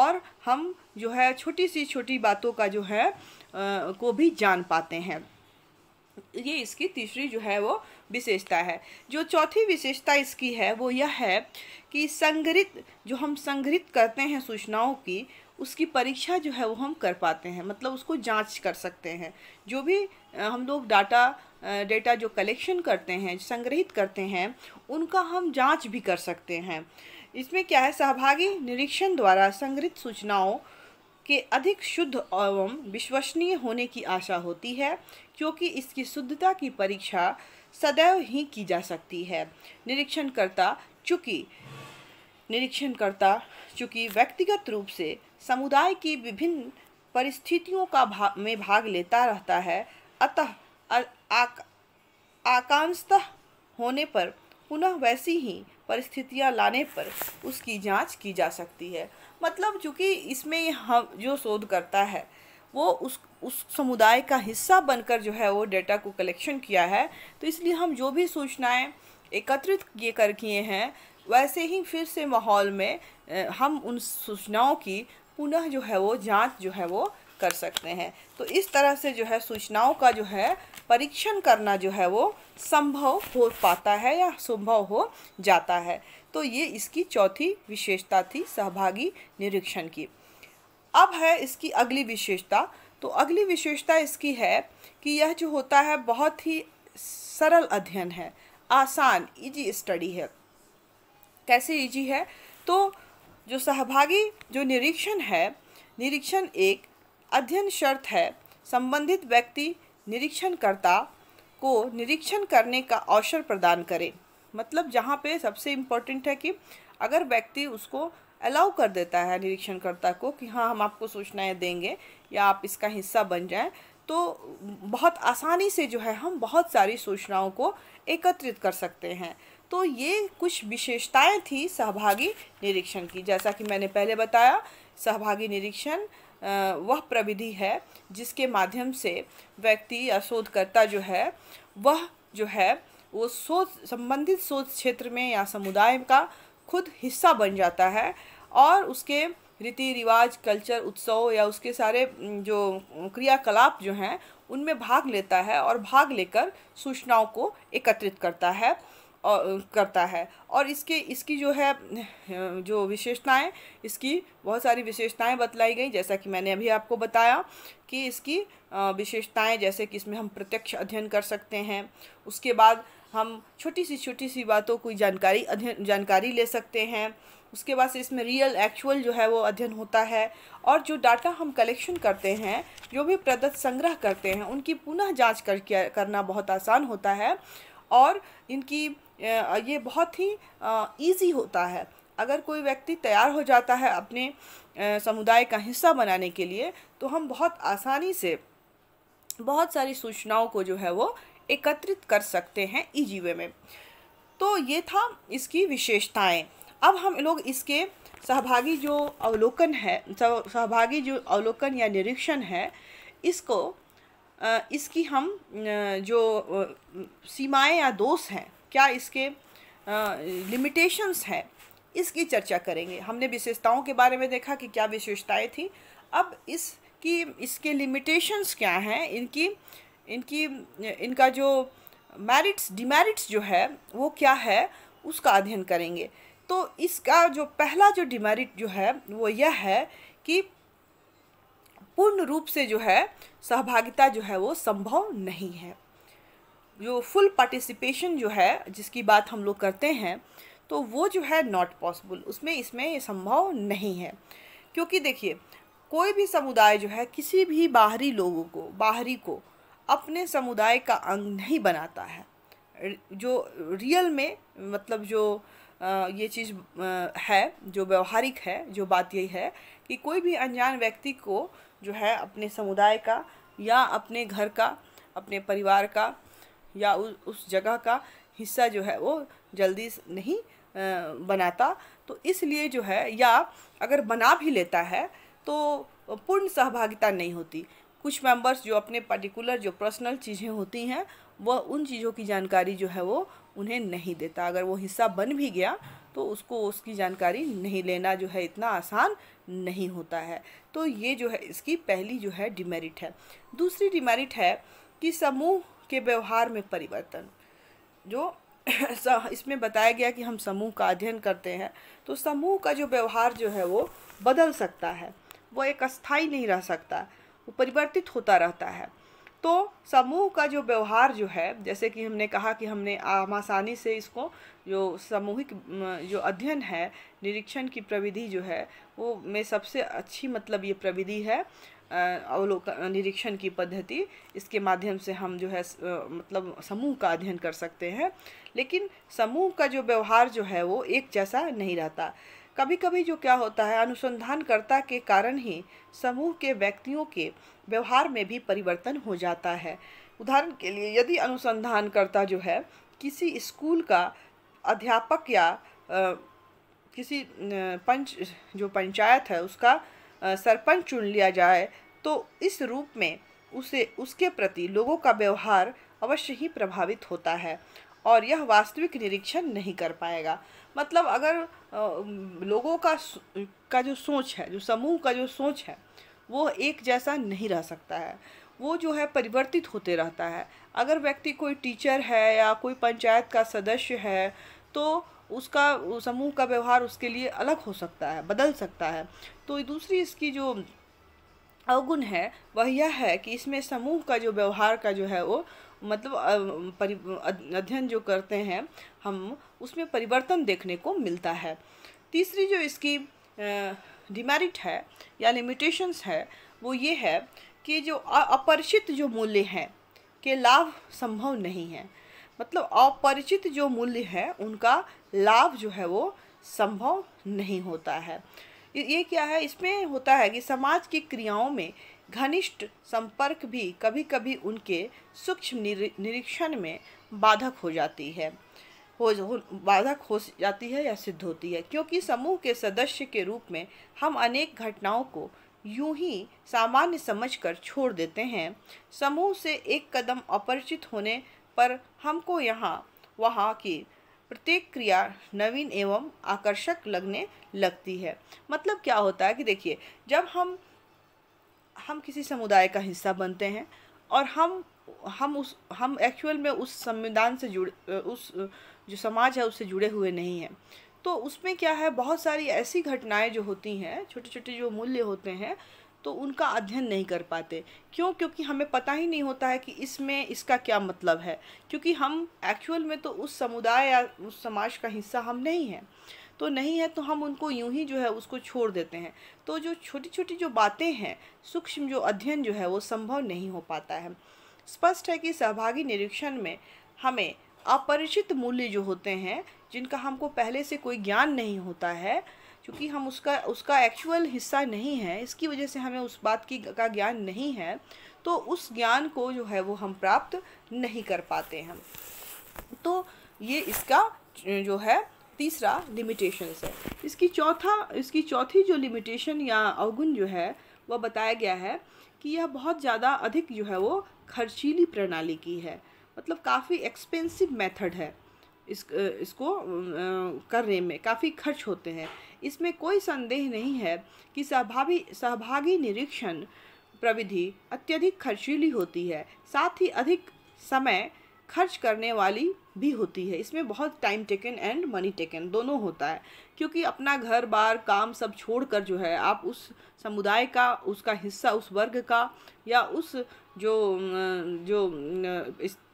और हम जो है छोटी सी छोटी बातों का जो है आ, को भी जान पाते हैं ये इसकी तीसरी जो है वो विशेषता है जो चौथी विशेषता इसकी है वो यह है कि संग्रहित जो हम संग्रहित करते हैं सूचनाओं की उसकी परीक्षा जो है वो हम कर पाते हैं मतलब उसको जांच कर सकते हैं जो भी हम लोग डाटा डेटा जो कलेक्शन करते हैं संग्रहित करते हैं उनका हम जांच भी कर सकते हैं इसमें क्या है सहभागी निरीक्षण द्वारा संग्रहित सूचनाओं के अधिक शुद्ध एवं विश्वसनीय होने की आशा होती है क्योंकि इसकी शुद्धता की परीक्षा सदैव ही की जा सकती है निरीक्षणकर्ता चूँकि निरीक्षणकर्ता चूँकि व्यक्तिगत रूप से समुदाय की विभिन्न परिस्थितियों का भा, में भाग लेता रहता है अतः आकांक्षतः होने पर पुनः वैसी ही परिस्थितियां लाने पर उसकी जांच की जा सकती है मतलब चूँकि इसमें हम जो शोध करता है वो उस उस समुदाय का हिस्सा बनकर जो है वो डेटा को कलेक्शन किया है तो इसलिए हम जो भी सूचनाएं एकत्रित किए कर किए हैं वैसे ही फिर से माहौल में हम उन सूचनाओं की पुनः जो है वो जांच जो है वो कर सकते हैं तो इस तरह से जो है सूचनाओं का जो है परीक्षण करना जो है वो संभव हो पाता है या संभव हो जाता है तो ये इसकी चौथी विशेषता थी सहभागी निरीक्षण की अब है इसकी अगली विशेषता तो अगली विशेषता इसकी है कि यह जो होता है बहुत ही सरल अध्ययन है आसान इजी स्टडी है कैसे इजी है तो जो सहभागी जो निरीक्षण है निरीक्षण एक अध्ययन शर्त है संबंधित व्यक्ति निरीक्षणकर्ता को निरीक्षण करने का अवसर प्रदान करें मतलब जहाँ पे सबसे इम्पोर्टेंट है कि अगर व्यक्ति उसको अलाउ कर देता है निरीक्षणकर्ता को कि हाँ हम आपको सूचनाएं देंगे या आप इसका हिस्सा बन जाएं तो बहुत आसानी से जो है हम बहुत सारी सूचनाओं को एकत्रित कर सकते हैं तो ये कुछ विशेषताएं थी सहभागी निरीक्षण की जैसा कि मैंने पहले बताया सहभागी निरीक्षण वह प्रविधि है जिसके माध्यम से व्यक्ति या शोधकर्ता जो है वह जो है वो सोच संबंधित सोच क्षेत्र में या समुदाय का खुद हिस्सा बन जाता है और उसके रीति रिवाज कल्चर उत्सव या उसके सारे जो क्रियाकलाप जो हैं उनमें भाग लेता है और भाग लेकर सूचनाओं को एकत्रित करता है और करता है और इसके इसकी जो है जो विशेषताएं इसकी बहुत सारी विशेषताएं बतलाई गई जैसा कि मैंने अभी आपको बताया कि इसकी विशेषताएं जैसे कि इसमें हम प्रत्यक्ष अध्ययन कर सकते हैं उसके बाद हम छोटी सी छोटी सी बातों की जानकारी अध्ययन जानकारी ले सकते हैं उसके बाद से इसमें रियल एक्चुअल जो है वो अध्ययन होता है और जो डाटा हम कलेक्शन करते हैं जो भी प्रदत्त संग्रह करते हैं उनकी पुनः जांच कर करना बहुत आसान होता है और इनकी ये बहुत ही ईजी होता है अगर कोई व्यक्ति तैयार हो जाता है अपने समुदाय का हिस्सा बनाने के लिए तो हम बहुत आसानी से बहुत सारी सूचनाओं को जो है वो एकत्रित कर सकते हैं ई में तो ये था इसकी विशेषताएं अब हम लोग इसके सहभागी जो अवलोकन है सहभागी जो अवलोकन या निरीक्षण है इसको इसकी हम जो सीमाएं या दोष हैं क्या इसके लिमिटेशंस हैं इसकी चर्चा करेंगे हमने विशेषताओं के बारे में देखा कि क्या विशेषताएं थी अब इसकी इसके लिमिटेशंस क्या हैं इनकी इनकी इनका जो मेरिट्स डिमेरिट्स जो है वो क्या है उसका अध्ययन करेंगे तो इसका जो पहला जो डिमेरिट जो है वो यह है कि पूर्ण रूप से जो है सहभागिता जो है वो संभव नहीं है जो फुल पार्टिसिपेशन जो है जिसकी बात हम लोग करते हैं तो वो जो है नॉट पॉसिबल उसमें इसमें ये संभव नहीं है क्योंकि देखिए कोई भी समुदाय जो है किसी भी बाहरी लोगों को बाहरी को अपने समुदाय का अंग नहीं बनाता है जो रियल में मतलब जो ये चीज़ है जो व्यवहारिक है जो बात यही है कि कोई भी अनजान व्यक्ति को जो है अपने समुदाय का या अपने घर का अपने परिवार का या उस जगह का हिस्सा जो है वो जल्दी नहीं बनाता तो इसलिए जो है या अगर बना भी लेता है तो पूर्ण सहभागिता नहीं होती कुछ मेंबर्स जो अपने पर्टिकुलर जो पर्सनल चीज़ें होती हैं वह उन चीज़ों की जानकारी जो है वो उन्हें नहीं देता अगर वो हिस्सा बन भी गया तो उसको उसकी जानकारी नहीं लेना जो है इतना आसान नहीं होता है तो ये जो है इसकी पहली जो है डिमेरिट है दूसरी डिमेरिट है कि समूह के व्यवहार में परिवर्तन जो इसमें बताया गया कि हम समूह का अध्ययन करते हैं तो समूह का जो व्यवहार जो है वो बदल सकता है वो एक अस्थाई नहीं रह सकता वो परिवर्तित होता रहता है तो समूह का जो व्यवहार जो है जैसे कि हमने कहा कि हमने आम आसानी से इसको जो सामूहिक जो अध्ययन है निरीक्षण की प्रविधि जो है वो में सबसे अच्छी मतलब ये प्रविधि है अवलोकन निरीक्षण की पद्धति इसके माध्यम से हम जो है मतलब समूह का अध्ययन कर सकते हैं लेकिन समूह का जो व्यवहार जो है वो एक जैसा नहीं रहता कभी कभी जो क्या होता है अनुसंधानकर्ता के कारण ही समूह के व्यक्तियों के व्यवहार में भी परिवर्तन हो जाता है उदाहरण के लिए यदि अनुसंधानकर्ता जो है किसी स्कूल का अध्यापक या आ, किसी पंच जो पंचायत है उसका सरपंच चुन लिया जाए तो इस रूप में उसे उसके प्रति लोगों का व्यवहार अवश्य ही प्रभावित होता है और यह वास्तविक निरीक्षण नहीं कर पाएगा मतलब अगर लोगों का का जो सोच है जो समूह का जो सोच है वो एक जैसा नहीं रह सकता है वो जो है परिवर्तित होते रहता है अगर व्यक्ति कोई टीचर है या कोई पंचायत का सदस्य है तो उसका समूह का व्यवहार उसके लिए अलग हो सकता है बदल सकता है तो दूसरी इसकी जो अवगुण है वह यह है कि इसमें समूह का जो व्यवहार का जो है वो मतलब अध्ययन जो करते हैं हम उसमें परिवर्तन देखने को मिलता है तीसरी जो इसकी डिमेरिट है या लिमिटेशंस है वो ये है कि जो अपरिचित जो मूल्य हैं के लाभ संभव नहीं है मतलब अपरिचित जो मूल्य है उनका लाभ जो है वो संभव नहीं होता है ये क्या है इसमें होता है कि समाज की क्रियाओं में घनिष्ठ संपर्क भी कभी कभी उनके सूक्ष्म निरीक्षण में बाधक हो जाती है हो, बाधक हो जाती है या सिद्ध होती है क्योंकि समूह के सदस्य के रूप में हम अनेक घटनाओं को यूं ही सामान्य समझकर छोड़ देते हैं समूह से एक कदम अपरिचित होने पर हमको यहाँ वहाँ की प्रत्येक क्रिया नवीन एवं आकर्षक लगने लगती है मतलब क्या होता है कि देखिए जब हम हम किसी समुदाय का हिस्सा बनते हैं और हम हम उस हम एक्चुअल में उस संविधान से जुड़े उस जो समाज है उससे जुड़े हुए नहीं हैं तो उसमें क्या है बहुत सारी ऐसी घटनाएं जो होती हैं छोटे छोटे जो मूल्य होते हैं तो उनका अध्ययन नहीं कर पाते क्यों क्योंकि हमें पता ही नहीं होता है कि इसमें इसका क्या मतलब है क्योंकि हम एक्चुअल में तो उस समुदाय या उस समाज का हिस्सा हम नहीं हैं तो नहीं है तो हम उनको यूं ही जो है उसको छोड़ देते हैं तो जो छोटी छोटी जो बातें हैं सूक्ष्म जो अध्ययन जो है वो संभव नहीं हो पाता है स्पष्ट है कि सहभागी निरीक्षण में हमें अपरिचित मूल्य जो होते हैं जिनका हमको पहले से कोई ज्ञान नहीं होता है क्योंकि हम उसका उसका एक्चुअल हिस्सा नहीं है इसकी वजह से हमें उस बात की का ज्ञान नहीं है तो उस ज्ञान को जो है वो हम प्राप्त नहीं कर पाते हैं तो ये इसका जो है तीसरा लिमिटेशंस है इसकी चौथा इसकी चौथी जो लिमिटेशन या अवगुण जो है वह बताया गया है कि यह बहुत ज़्यादा अधिक जो है वो खर्चीली प्रणाली की है मतलब काफ़ी एक्सपेंसिव मेथड है इस इसको करने में काफ़ी खर्च होते हैं इसमें कोई संदेह नहीं है कि सहभागी सहभागी निरीक्षण प्रविधि अत्यधिक खर्चीली होती है साथ ही अधिक समय खर्च करने वाली भी होती है इसमें बहुत time taken and money taken दोनों होता है क्योंकि अपना घर बार काम सब छोड़कर जो है आप उस समुदाय का उसका हिस्सा उस वर्ग का या उस जो जो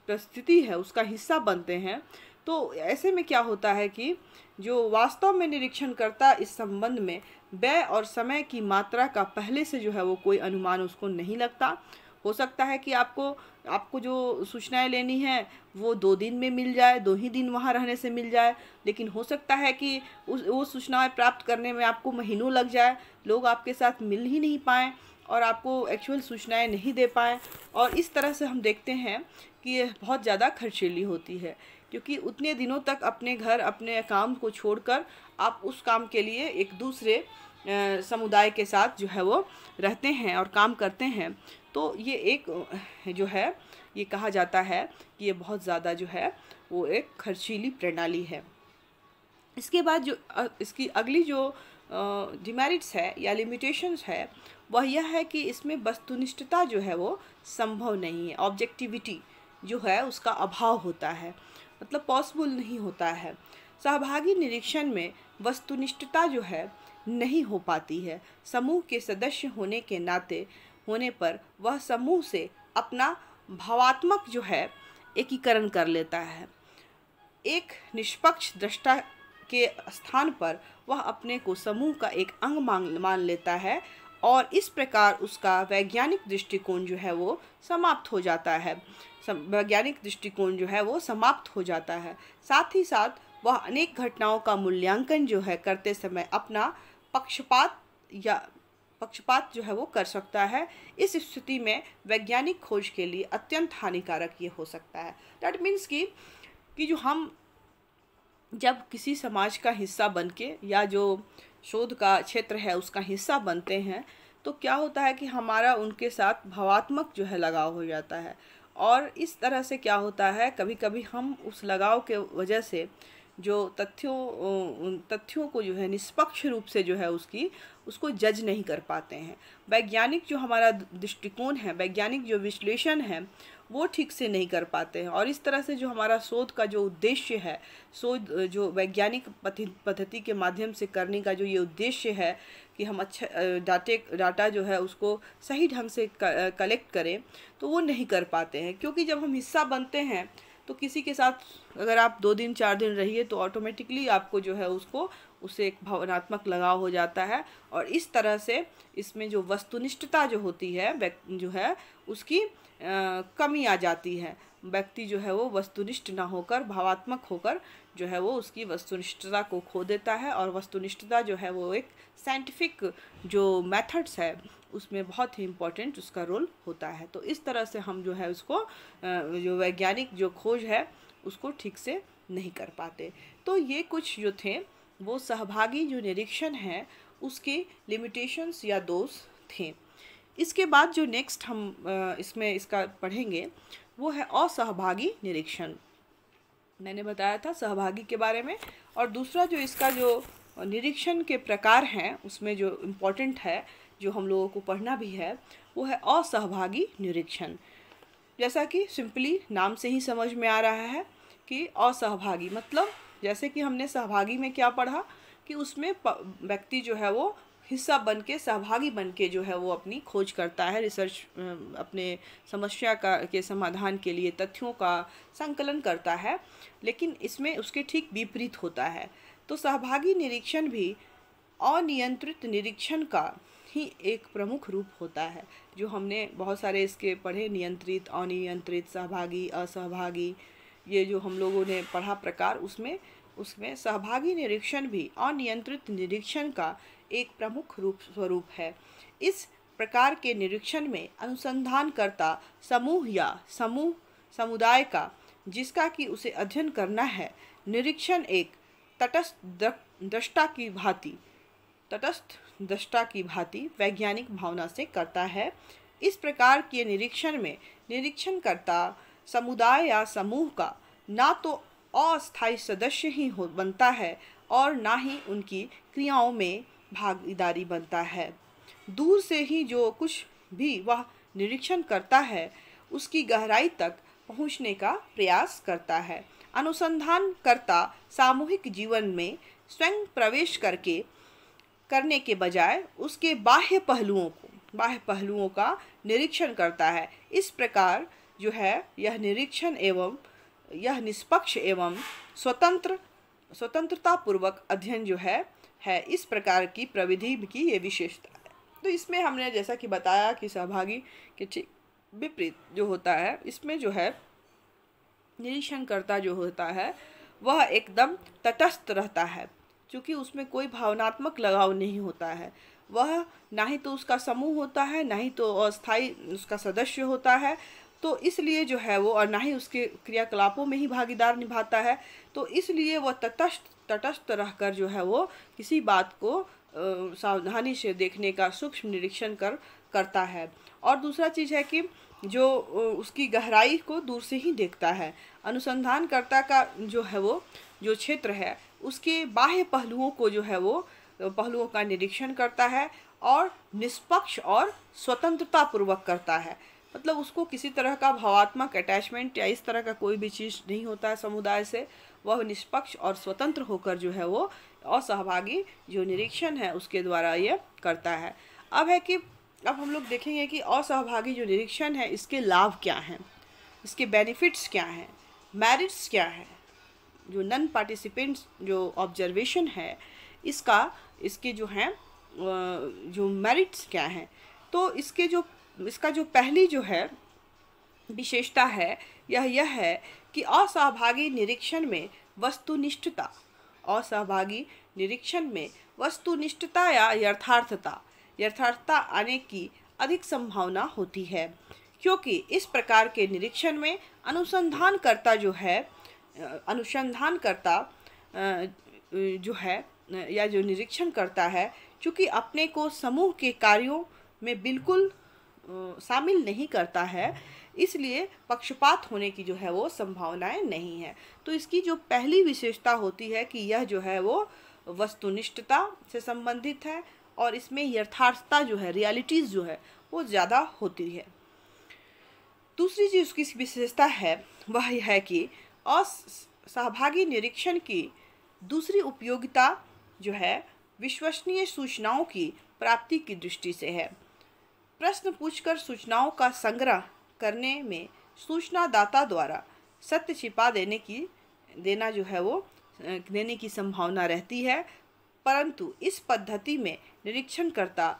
परिस्थिति है उसका हिस्सा बनते हैं तो ऐसे में क्या होता है कि जो वास्तव में निरीक्षणकर्ता इस संबंध में व्यय और समय की मात्रा का पहले से जो है वो कोई अनुमान उसको नहीं लगता हो सकता है कि आपको आपको जो सूचनाएं लेनी है वो दो दिन में मिल जाए दो ही दिन वहाँ रहने से मिल जाए लेकिन हो सकता है कि उस वो सूचनाएं प्राप्त करने में आपको महीनों लग जाए लोग आपके साथ मिल ही नहीं पाएँ और आपको एक्चुअल सूचनाएं नहीं दे पाएँ और इस तरह से हम देखते हैं कि यह बहुत ज़्यादा खर्चीली होती है क्योंकि उतने दिनों तक अपने घर अपने काम को छोड़कर आप उस काम के लिए एक दूसरे समुदाय के साथ जो है वो रहते हैं और काम करते हैं तो ये एक जो है ये कहा जाता है कि ये बहुत ज़्यादा जो है वो एक खर्चीली प्रणाली है इसके बाद जो इसकी अगली जो डिमेरिट्स है या लिमिटेशंस है वह यह है कि इसमें वस्तुनिष्ठता जो है वो संभव नहीं है ऑब्जेक्टिविटी जो है उसका अभाव होता है मतलब पॉसिबल नहीं होता है सहभागी निरीक्षण में वस्तुनिष्ठता जो है नहीं हो पाती है समूह के सदस्य होने के नाते होने पर वह समूह से अपना भावात्मक जो है एकीकरण कर लेता है एक निष्पक्ष दृष्टा के स्थान पर वह अपने को समूह का एक अंग मान मान लेता है और इस प्रकार उसका वैज्ञानिक दृष्टिकोण जो है वो समाप्त हो जाता है वैज्ञानिक दृष्टिकोण जो है वो समाप्त हो जाता है साथ ही साथ वह अनेक घटनाओं का मूल्यांकन जो है करते समय अपना पक्षपात या पक्षपात जो है वो कर सकता है इस स्थिति में वैज्ञानिक खोज के लिए अत्यंत हानिकारक ये हो सकता है दैट मीन्स कि कि जो हम जब किसी समाज का हिस्सा बन के या जो शोध का क्षेत्र है उसका हिस्सा बनते हैं तो क्या होता है कि हमारा उनके साथ भावात्मक जो है लगाव हो जाता है और इस तरह से क्या होता है कभी कभी हम उस लगाव के वजह से जो तथ्यों तथ्यों को जो है निष्पक्ष रूप से जो है उसकी उसको जज नहीं कर पाते हैं वैज्ञानिक जो हमारा दृष्टिकोण है वैज्ञानिक जो विश्लेषण है वो ठीक से नहीं कर पाते हैं और इस तरह से जो हमारा शोध का जो उद्देश्य है शोध जो वैज्ञानिक पद्धति के माध्यम से करने का जो ये उद्देश्य है कि हम अच्छे डाटे डाटा जो है उसको सही ढंग से कलेक्ट करें तो वो नहीं कर पाते हैं क्योंकि जब हम हिस्सा बनते हैं तो किसी के साथ अगर आप दो दिन चार दिन रहिए तो ऑटोमेटिकली आपको जो है उसको उसे एक भावनात्मक लगाव हो जाता है और इस तरह से इसमें जो वस्तुनिष्ठता जो होती है जो है उसकी कमी आ जाती है व्यक्ति जो है वो वस्तुनिष्ठ ना होकर भावात्मक होकर जो है वो उसकी वस्तुनिष्ठता को खो देता है और वस्तुनिष्ठता जो है वो एक साइंटिफिक जो मेथड्स है उसमें बहुत ही इम्पोर्टेंट उसका रोल होता है तो इस तरह से हम जो है उसको जो वैज्ञानिक जो खोज है उसको ठीक से नहीं कर पाते तो ये कुछ जो थे वो सहभागी जो निरीक्षण है उसके लिमिटेशंस या दोष थे इसके बाद जो नेक्स्ट हम इसमें इसका पढ़ेंगे वो है असहभागी निरीक्षण मैंने बताया था सहभागी के बारे में और दूसरा जो इसका जो निरीक्षण के प्रकार हैं उसमें जो इम्पोर्टेंट है जो हम लोगों को पढ़ना भी है वो है असहभागी निरीक्षण जैसा कि सिंपली नाम से ही समझ में आ रहा है कि असहभागी मतलब जैसे कि हमने सहभागी में क्या पढ़ा कि उसमें व्यक्ति जो है वो हिस्सा बन के सहभागी बन के जो है वो अपनी खोज करता है रिसर्च अपने समस्या का के समाधान के लिए तथ्यों का संकलन करता है लेकिन इसमें उसके ठीक विपरीत होता है तो सहभागी निरीक्षण भी अनियंत्रित निरीक्षण का ही एक प्रमुख रूप होता है जो हमने बहुत सारे इसके पढ़े नियंत्रित अनियंत्रित सहभागी असहभागी ये जो हम लोगों ने पढ़ा प्रकार उसमें उसमें सहभागी निरीक्षण भी अनियंत्रित निरीक्षण का एक प्रमुख रूप स्वरूप है इस प्रकार के निरीक्षण में अनुसंधानकर्ता समूह या समूह समुदाय का जिसका कि उसे अध्ययन करना है निरीक्षण एक तटस्थ दृष्टा की भांति तटस्थ दृष्टा की भांति वैज्ञानिक भावना से करता है इस प्रकार के निरीक्षण में निरीक्षणकर्ता समुदाय या समूह का ना तो अस्थायी सदस्य ही हो बनता है और ना ही उनकी क्रियाओं में भागीदारी बनता है दूर से ही जो कुछ भी वह निरीक्षण करता है उसकी गहराई तक पहुंचने का प्रयास करता है अनुसंधानकर्ता सामूहिक जीवन में स्वयं प्रवेश करके करने के बजाय उसके बाह्य पहलुओं को बाह्य पहलुओं का निरीक्षण करता है इस प्रकार जो है यह निरीक्षण एवं यह निष्पक्ष एवं स्वतंत्र स्वतंत्रतापूर्वक अध्ययन जो है है इस प्रकार की प्रविधि की ये विशेषता है तो इसमें हमने जैसा कि बताया कि सहभागी के ठीक विपरीत जो होता है इसमें जो है निरीक्षणकर्ता जो होता है वह एकदम तटस्थ रहता है क्योंकि उसमें कोई भावनात्मक लगाव नहीं होता है वह ना ही तो उसका समूह होता है ना ही तो अस्थाई उसका सदस्य होता है तो इसलिए जो है वो और ना ही उसके क्रियाकलापों में ही भागीदार निभाता है तो इसलिए वह तटस्थ तटस्थ रहकर जो है वो किसी बात को सावधानी से देखने का सूक्ष्म निरीक्षण कर करता है और दूसरा चीज़ है कि जो उसकी गहराई को दूर से ही देखता है अनुसंधानकर्ता का जो है वो जो क्षेत्र है उसके बाह्य पहलुओं को जो है वो पहलुओं का निरीक्षण करता है और निष्पक्ष और स्वतंत्रतापूर्वक करता है मतलब उसको किसी तरह का भावात्मक अटैचमेंट या इस तरह का कोई भी चीज़ नहीं होता है समुदाय से वह निष्पक्ष और स्वतंत्र होकर जो है वो असहभागी जो निरीक्षण है उसके द्वारा ये करता है अब है कि अब हम लोग देखेंगे कि असहभागी जो निरीक्षण है इसके लाभ क्या हैं इसके बेनिफिट्स क्या हैं मेरिट्स क्या है जो नन पार्टिसिपेंट्स जो ऑब्जर्वेशन है इसका इसके जो हैं जो मेरिट्स क्या हैं तो इसके जो इसका जो पहली जो है विशेषता है यह यह है कि असहभागी निरीक्षण में वस्तुनिष्ठता असहभागी निरीक्षण में वस्तुनिष्ठता या यथार्थता यथार्थता आने की अधिक संभावना होती है क्योंकि इस प्रकार के निरीक्षण में अनुसंधानकर्ता जो है अनुसंधानकर्ता जो है या जो निरीक्षण करता है चूँकि अपने को समूह के कार्यों में बिल्कुल शामिल नहीं करता है इसलिए पक्षपात होने की जो है वो संभावनाएं नहीं है तो इसकी जो पहली विशेषता होती है कि यह जो है वो वस्तुनिष्ठता से संबंधित है और इसमें यथार्थता जो है रियलिटीज़ जो है वो ज़्यादा होती है दूसरी चीज उसकी विशेषता है वह है कि असहभागी निरीक्षण की दूसरी उपयोगिता जो है विश्वसनीय सूचनाओं की प्राप्ति की दृष्टि से है प्रश्न पूछकर सूचनाओं का संग्रह करने में सूचनादाता द्वारा सत्य छिपा देने की देना जो है वो देने की संभावना रहती है परंतु इस पद्धति में निरीक्षणकर्ता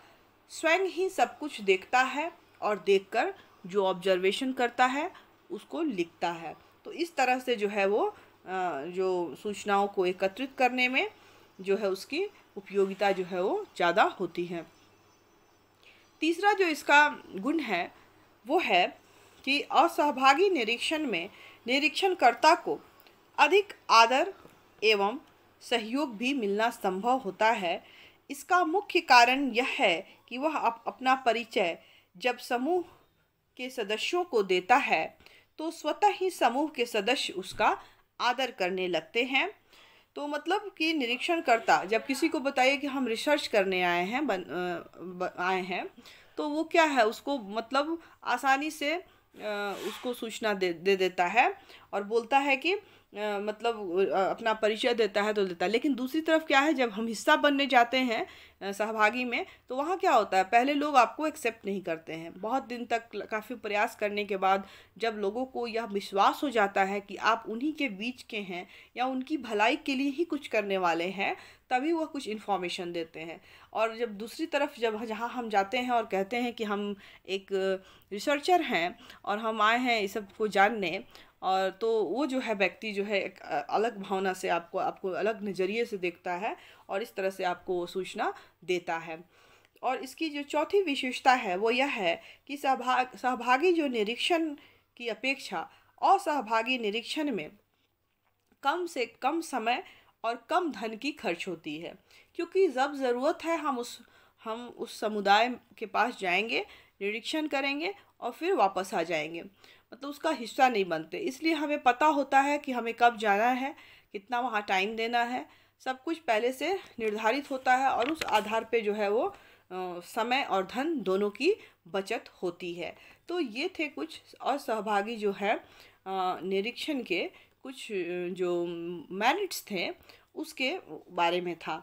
स्वयं ही सब कुछ देखता है और देखकर जो ऑब्जर्वेशन करता है उसको लिखता है तो इस तरह से जो है वो जो सूचनाओं को एकत्रित करने में जो है उसकी उपयोगिता जो है वो ज़्यादा होती है तीसरा जो इसका गुण है वो है कि असहभागी निरीक्षण में निरीक्षणकर्ता को अधिक आदर एवं सहयोग भी मिलना संभव होता है इसका मुख्य कारण यह है कि वह अपना परिचय जब समूह के सदस्यों को देता है तो स्वतः ही समूह के सदस्य उसका आदर करने लगते हैं तो मतलब कि निरीक्षण करता जब किसी को बताइए कि हम रिसर्च करने आए हैं बन, आए हैं तो वो क्या है उसको मतलब आसानी से उसको सूचना दे दे देता है और बोलता है कि मतलब अपना परिचय देता है तो देता है लेकिन दूसरी तरफ क्या है जब हम हिस्सा बनने जाते हैं सहभागी में तो वहाँ क्या होता है पहले लोग आपको एक्सेप्ट नहीं करते हैं बहुत दिन तक काफ़ी प्रयास करने के बाद जब लोगों को यह विश्वास हो जाता है कि आप उन्हीं के बीच के हैं या उनकी भलाई के लिए ही कुछ करने वाले हैं तभी वह कुछ इन्फॉर्मेशन देते हैं और जब दूसरी तरफ जब जहाँ हम जाते हैं और कहते हैं कि हम एक रिसर्चर हैं और हम आए हैं इस सब को जानने और तो वो जो है व्यक्ति जो है एक अलग भावना से आपको आपको अलग नज़रिए से देखता है और इस तरह से आपको वो सूचना देता है और इसकी जो चौथी विशेषता है वो यह है कि सहभाग सहभागी जो निरीक्षण की अपेक्षा असहभागी निरीक्षण में कम से कम समय और कम धन की खर्च होती है क्योंकि जब ज़रूरत है हम उस हम उस समुदाय के पास जाएंगे निरीक्षण करेंगे और फिर वापस आ जाएंगे मतलब उसका हिस्सा नहीं बनते इसलिए हमें पता होता है कि हमें कब जाना है कितना वहाँ टाइम देना है सब कुछ पहले से निर्धारित होता है और उस आधार पे जो है वो समय और धन दोनों की बचत होती है तो ये थे कुछ और सहभागी जो है निरीक्षण के कुछ जो मेरिट्स थे उसके बारे में था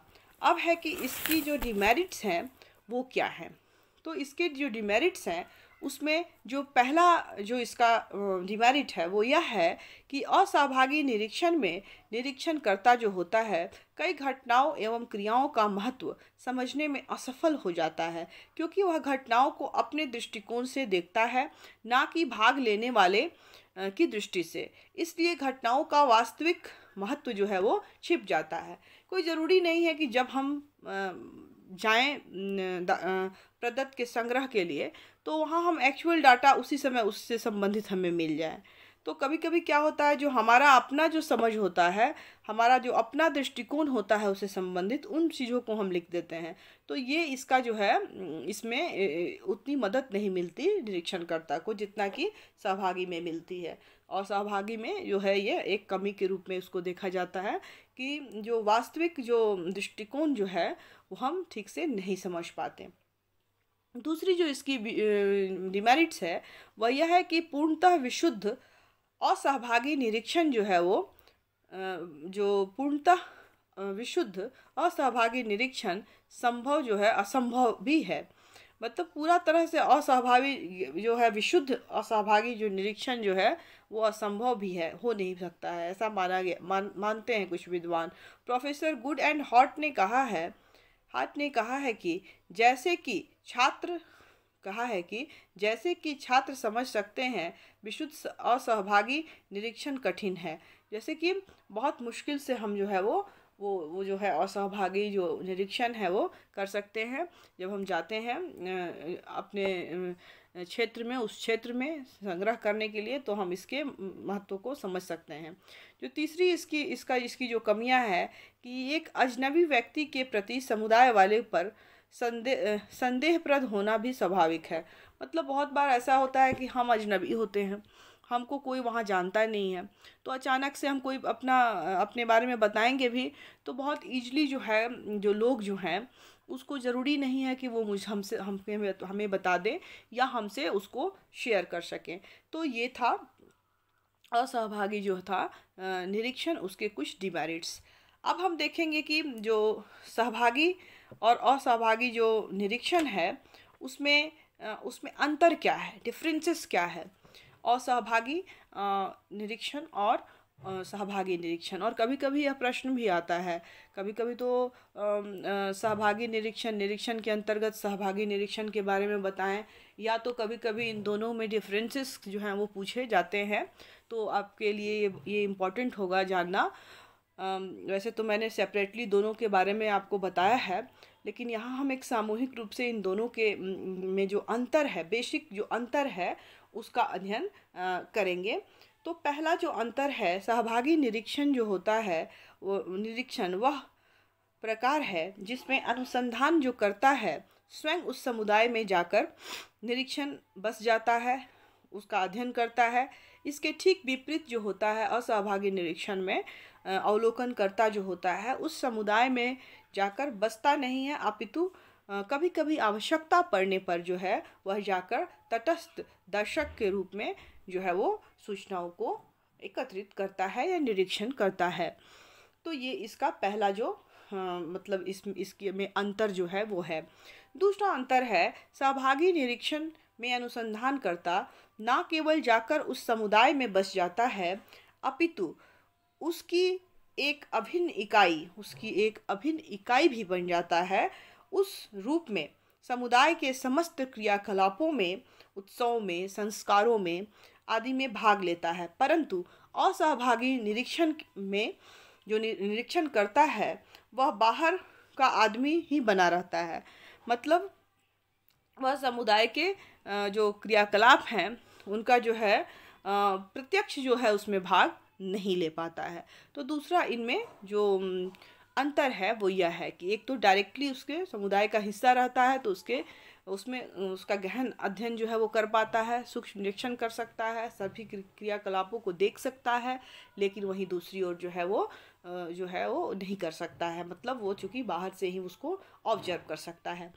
अब है कि इसकी जो डिमेरिट्स हैं वो क्या हैं तो इसके जो डिमेरिट्स हैं उसमें जो पहला जो इसका डिमेरिट है वो यह है कि असहभागी निरीक्षण में निरीक्षणकर्ता जो होता है कई घटनाओं एवं क्रियाओं का महत्व समझने में असफल हो जाता है क्योंकि वह घटनाओं को अपने दृष्टिकोण से देखता है ना कि भाग लेने वाले की दृष्टि से इसलिए घटनाओं का वास्तविक महत्व जो है वो छिप जाता है कोई ज़रूरी नहीं है कि जब हम जाएं प्रदत्त के संग्रह के लिए तो वहाँ हम एक्चुअल डाटा उसी समय उससे संबंधित हमें मिल जाए तो कभी कभी क्या होता है जो हमारा अपना जो समझ होता है हमारा जो अपना दृष्टिकोण होता है उससे संबंधित उन चीज़ों को हम लिख देते हैं तो ये इसका जो है इसमें उतनी मदद नहीं मिलती निरीक्षणकर्ता को जितना कि सहभागी में मिलती है और सहभागी में जो है ये एक कमी के रूप में उसको देखा जाता है कि जो वास्तविक जो दृष्टिकोण जो है वो हम ठीक से नहीं समझ पाते दूसरी जो इसकी डिमेरिट्स है वह यह है कि पूर्णतः विशुद्ध असहभागी निरीक्षण जो है वो जो पूर्णतः विशुद्ध असहभागी निरीक्षण संभव जो है असंभव भी है मतलब पूरा तरह से असहभावी जो है विशुद्ध असहभागी जो निरीक्षण जो है वो असंभव भी है हो नहीं सकता है ऐसा माना गया मान मानते हैं कुछ विद्वान प्रोफेसर गुड एंड हॉट ने कहा है हट ने कहा है कि जैसे कि छात्र कहा है कि जैसे कि छात्र समझ सकते हैं विशुद्ध असहभागी निरीक्षण कठिन है जैसे कि बहुत मुश्किल से हम जो है वो वो वो जो है असहभागी जो निरीक्षण है वो कर सकते हैं जब हम जाते हैं अपने क्षेत्र में उस क्षेत्र में संग्रह करने के लिए तो हम इसके महत्व को समझ सकते हैं जो तीसरी इसकी इसका इसकी जो कमियां है कि एक अजनबी व्यक्ति के प्रति समुदाय वाले पर संदेह संदेहप्रद होना भी स्वाभाविक है मतलब बहुत बार ऐसा होता है कि हम अजनबी होते हैं हमको कोई वहाँ जानता नहीं है तो अचानक से हम कोई अपना अपने बारे में बताएंगे भी तो बहुत ईजली जो है जो लोग जो हैं उसको ज़रूरी नहीं है कि वो मुझ हमसे हम हमें बता दें या हमसे उसको शेयर कर सकें तो ये था असहभागी जो था निरीक्षण उसके कुछ डिमेरिट्स अब हम देखेंगे कि जो सहभागी और असहभागी जो निरीक्षण है उसमें उसमें अंतर क्या है डिफरेंसेस क्या है असहभागी निरीक्षण और सहभागी निरीक्षण और कभी कभी यह प्रश्न भी आता है कभी कभी तो सहभागी निरीक्षण निरीक्षण के अंतर्गत सहभागी निरीक्षण के बारे में बताएं या तो कभी कभी इन दोनों में डिफरेंसेस जो हैं वो पूछे जाते हैं तो आपके लिए ये ये इम्पॉर्टेंट होगा जानना वैसे तो मैंने सेपरेटली दोनों के बारे में आपको बताया है लेकिन यहाँ हम एक सामूहिक रूप से इन दोनों के में जो अंतर है बेसिक जो अंतर है उसका अध्ययन करेंगे तो पहला जो अंतर है सहभागी निरीक्षण जो होता है वो निरीक्षण वह प्रकार है जिसमें अनुसंधान जो करता है स्वयं उस समुदाय में जाकर निरीक्षण बस जाता है उसका अध्ययन करता है इसके ठीक विपरीत जो होता है असहभागी निरीक्षण में अवलोकन करता जो होता है उस समुदाय में जाकर बसता नहीं है अपितु कभी कभी आवश्यकता पड़ने पर जो है वह जाकर तटस्थ दर्शक के रूप में जो है वो सूचनाओं को एकत्रित करता है या निरीक्षण करता है तो ये इसका पहला जो हाँ, मतलब इस इसके में अंतर जो है वो है दूसरा अंतर है सहभागी निरीक्षण में अनुसंधान करता ना केवल जाकर उस समुदाय में बस जाता है अपितु उसकी एक अभिन्न इकाई उसकी एक अभिन्न इकाई भी बन जाता है उस रूप में समुदाय के समस्त क्रियाकलापों में उत्सवों में संस्कारों में आदि में भाग लेता है परंतु असहभागी निरीक्षण में जो निरीक्षण करता है वह बाहर का आदमी ही बना रहता है मतलब वह समुदाय के जो क्रियाकलाप हैं उनका जो है प्रत्यक्ष जो है उसमें भाग नहीं ले पाता है तो दूसरा इनमें जो अंतर है वो यह है कि एक तो डायरेक्टली उसके समुदाय का हिस्सा रहता है तो उसके उसमें उसका गहन अध्ययन जो है वो कर पाता है सूक्ष्म निरीक्षण कर सकता है सभी क्रियाकलापों को देख सकता है लेकिन वहीं दूसरी ओर जो है वो जो है वो नहीं कर सकता है मतलब वो चूँकि बाहर से ही उसको ऑब्जर्व कर सकता है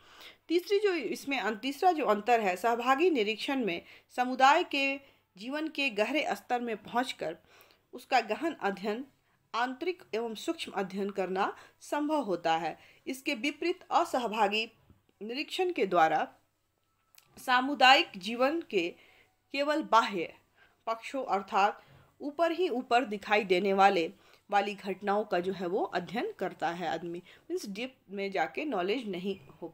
तीसरी जो इसमें अं, तीसरा जो अंतर है सहभागी निरीक्षण में समुदाय के जीवन के गहरे स्तर में पहुँच उसका गहन अध्ययन आंतरिक एवं सूक्ष्म अध्ययन करना संभव होता है इसके विपरीत असहभागी निरीक्षण के द्वारा सामुदायिक जीवन के केवल बाह्य पक्षों अर्थात ऊपर ही ऊपर दिखाई देने वाले वाली घटनाओं का जो है वो अध्ययन करता है आदमी मीन्स डीप में जाके नॉलेज नहीं हो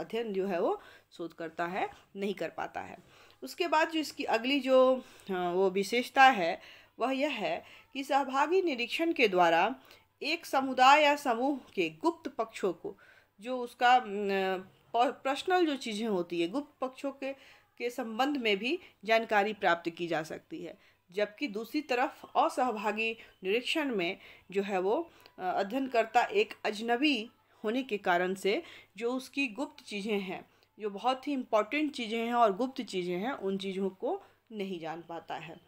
अध्ययन जो है वो शोध करता है नहीं कर पाता है उसके बाद जो इसकी अगली जो वो विशेषता है वह यह है कि सहभागी निरीक्षण के द्वारा एक समुदाय या समूह के गुप्त पक्षों को जो उसका पर्सनल जो चीज़ें होती है गुप्त पक्षों के के संबंध में भी जानकारी प्राप्त की जा सकती है जबकि दूसरी तरफ असहभागी निरीक्षण में जो है वो अध्ययनकर्ता एक अजनबी होने के कारण से जो उसकी गुप्त चीज़ें हैं जो बहुत ही इम्पॉर्टेंट चीज़ें हैं और गुप्त चीज़ें हैं उन चीज़ों को नहीं जान पाता है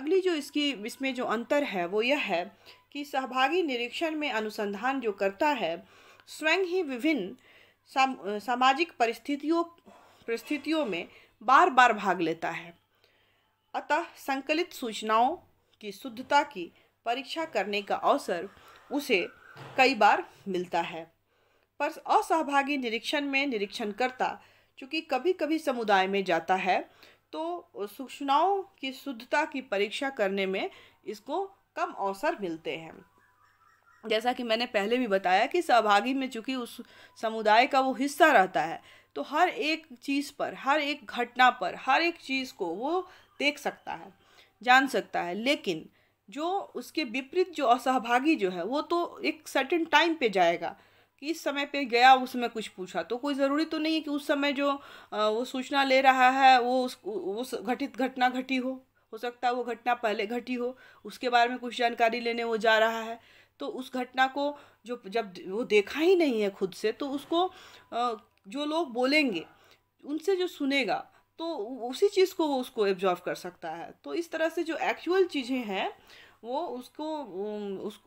अगली जो इसकी इसमें जो अंतर है वो यह है कि सहभागी निरीक्षण में अनुसंधान जो करता है स्वयं ही विभिन्न साम, सामाजिक परिस्थितियों परिस्थितियों में बार बार भाग लेता है अतः संकलित सूचनाओं की शुद्धता की परीक्षा करने का अवसर उसे कई बार मिलता है पर असहभागी निरीक्षण में निरीक्षणकर्ता चूँकि कभी कभी समुदाय में जाता है तो सूचनाओं की शुद्धता की परीक्षा करने में इसको कम अवसर मिलते हैं जैसा कि मैंने पहले भी बताया कि सहभागी में चूंकि उस समुदाय का वो हिस्सा रहता है तो हर एक चीज़ पर हर एक घटना पर हर एक चीज़ को वो देख सकता है जान सकता है लेकिन जो उसके विपरीत जो असहभागी जो है वो तो एक सर्टेन टाइम पे जाएगा कि इस समय पे गया उस समय कुछ पूछा तो कोई ज़रूरी तो नहीं है कि उस समय जो वो सूचना ले रहा है वो उस उस घटित घटना घटी हो हो सकता है वो घटना पहले घटी हो उसके बारे में कुछ जानकारी लेने वो जा रहा है तो उस घटना को जो जब वो देखा ही नहीं है खुद से तो उसको जो लोग बोलेंगे उनसे जो सुनेगा तो उसी चीज़ को वो उसको एब्जॉर्व कर सकता है तो इस तरह से जो एक्चुअल चीज़ें हैं वो उसको उस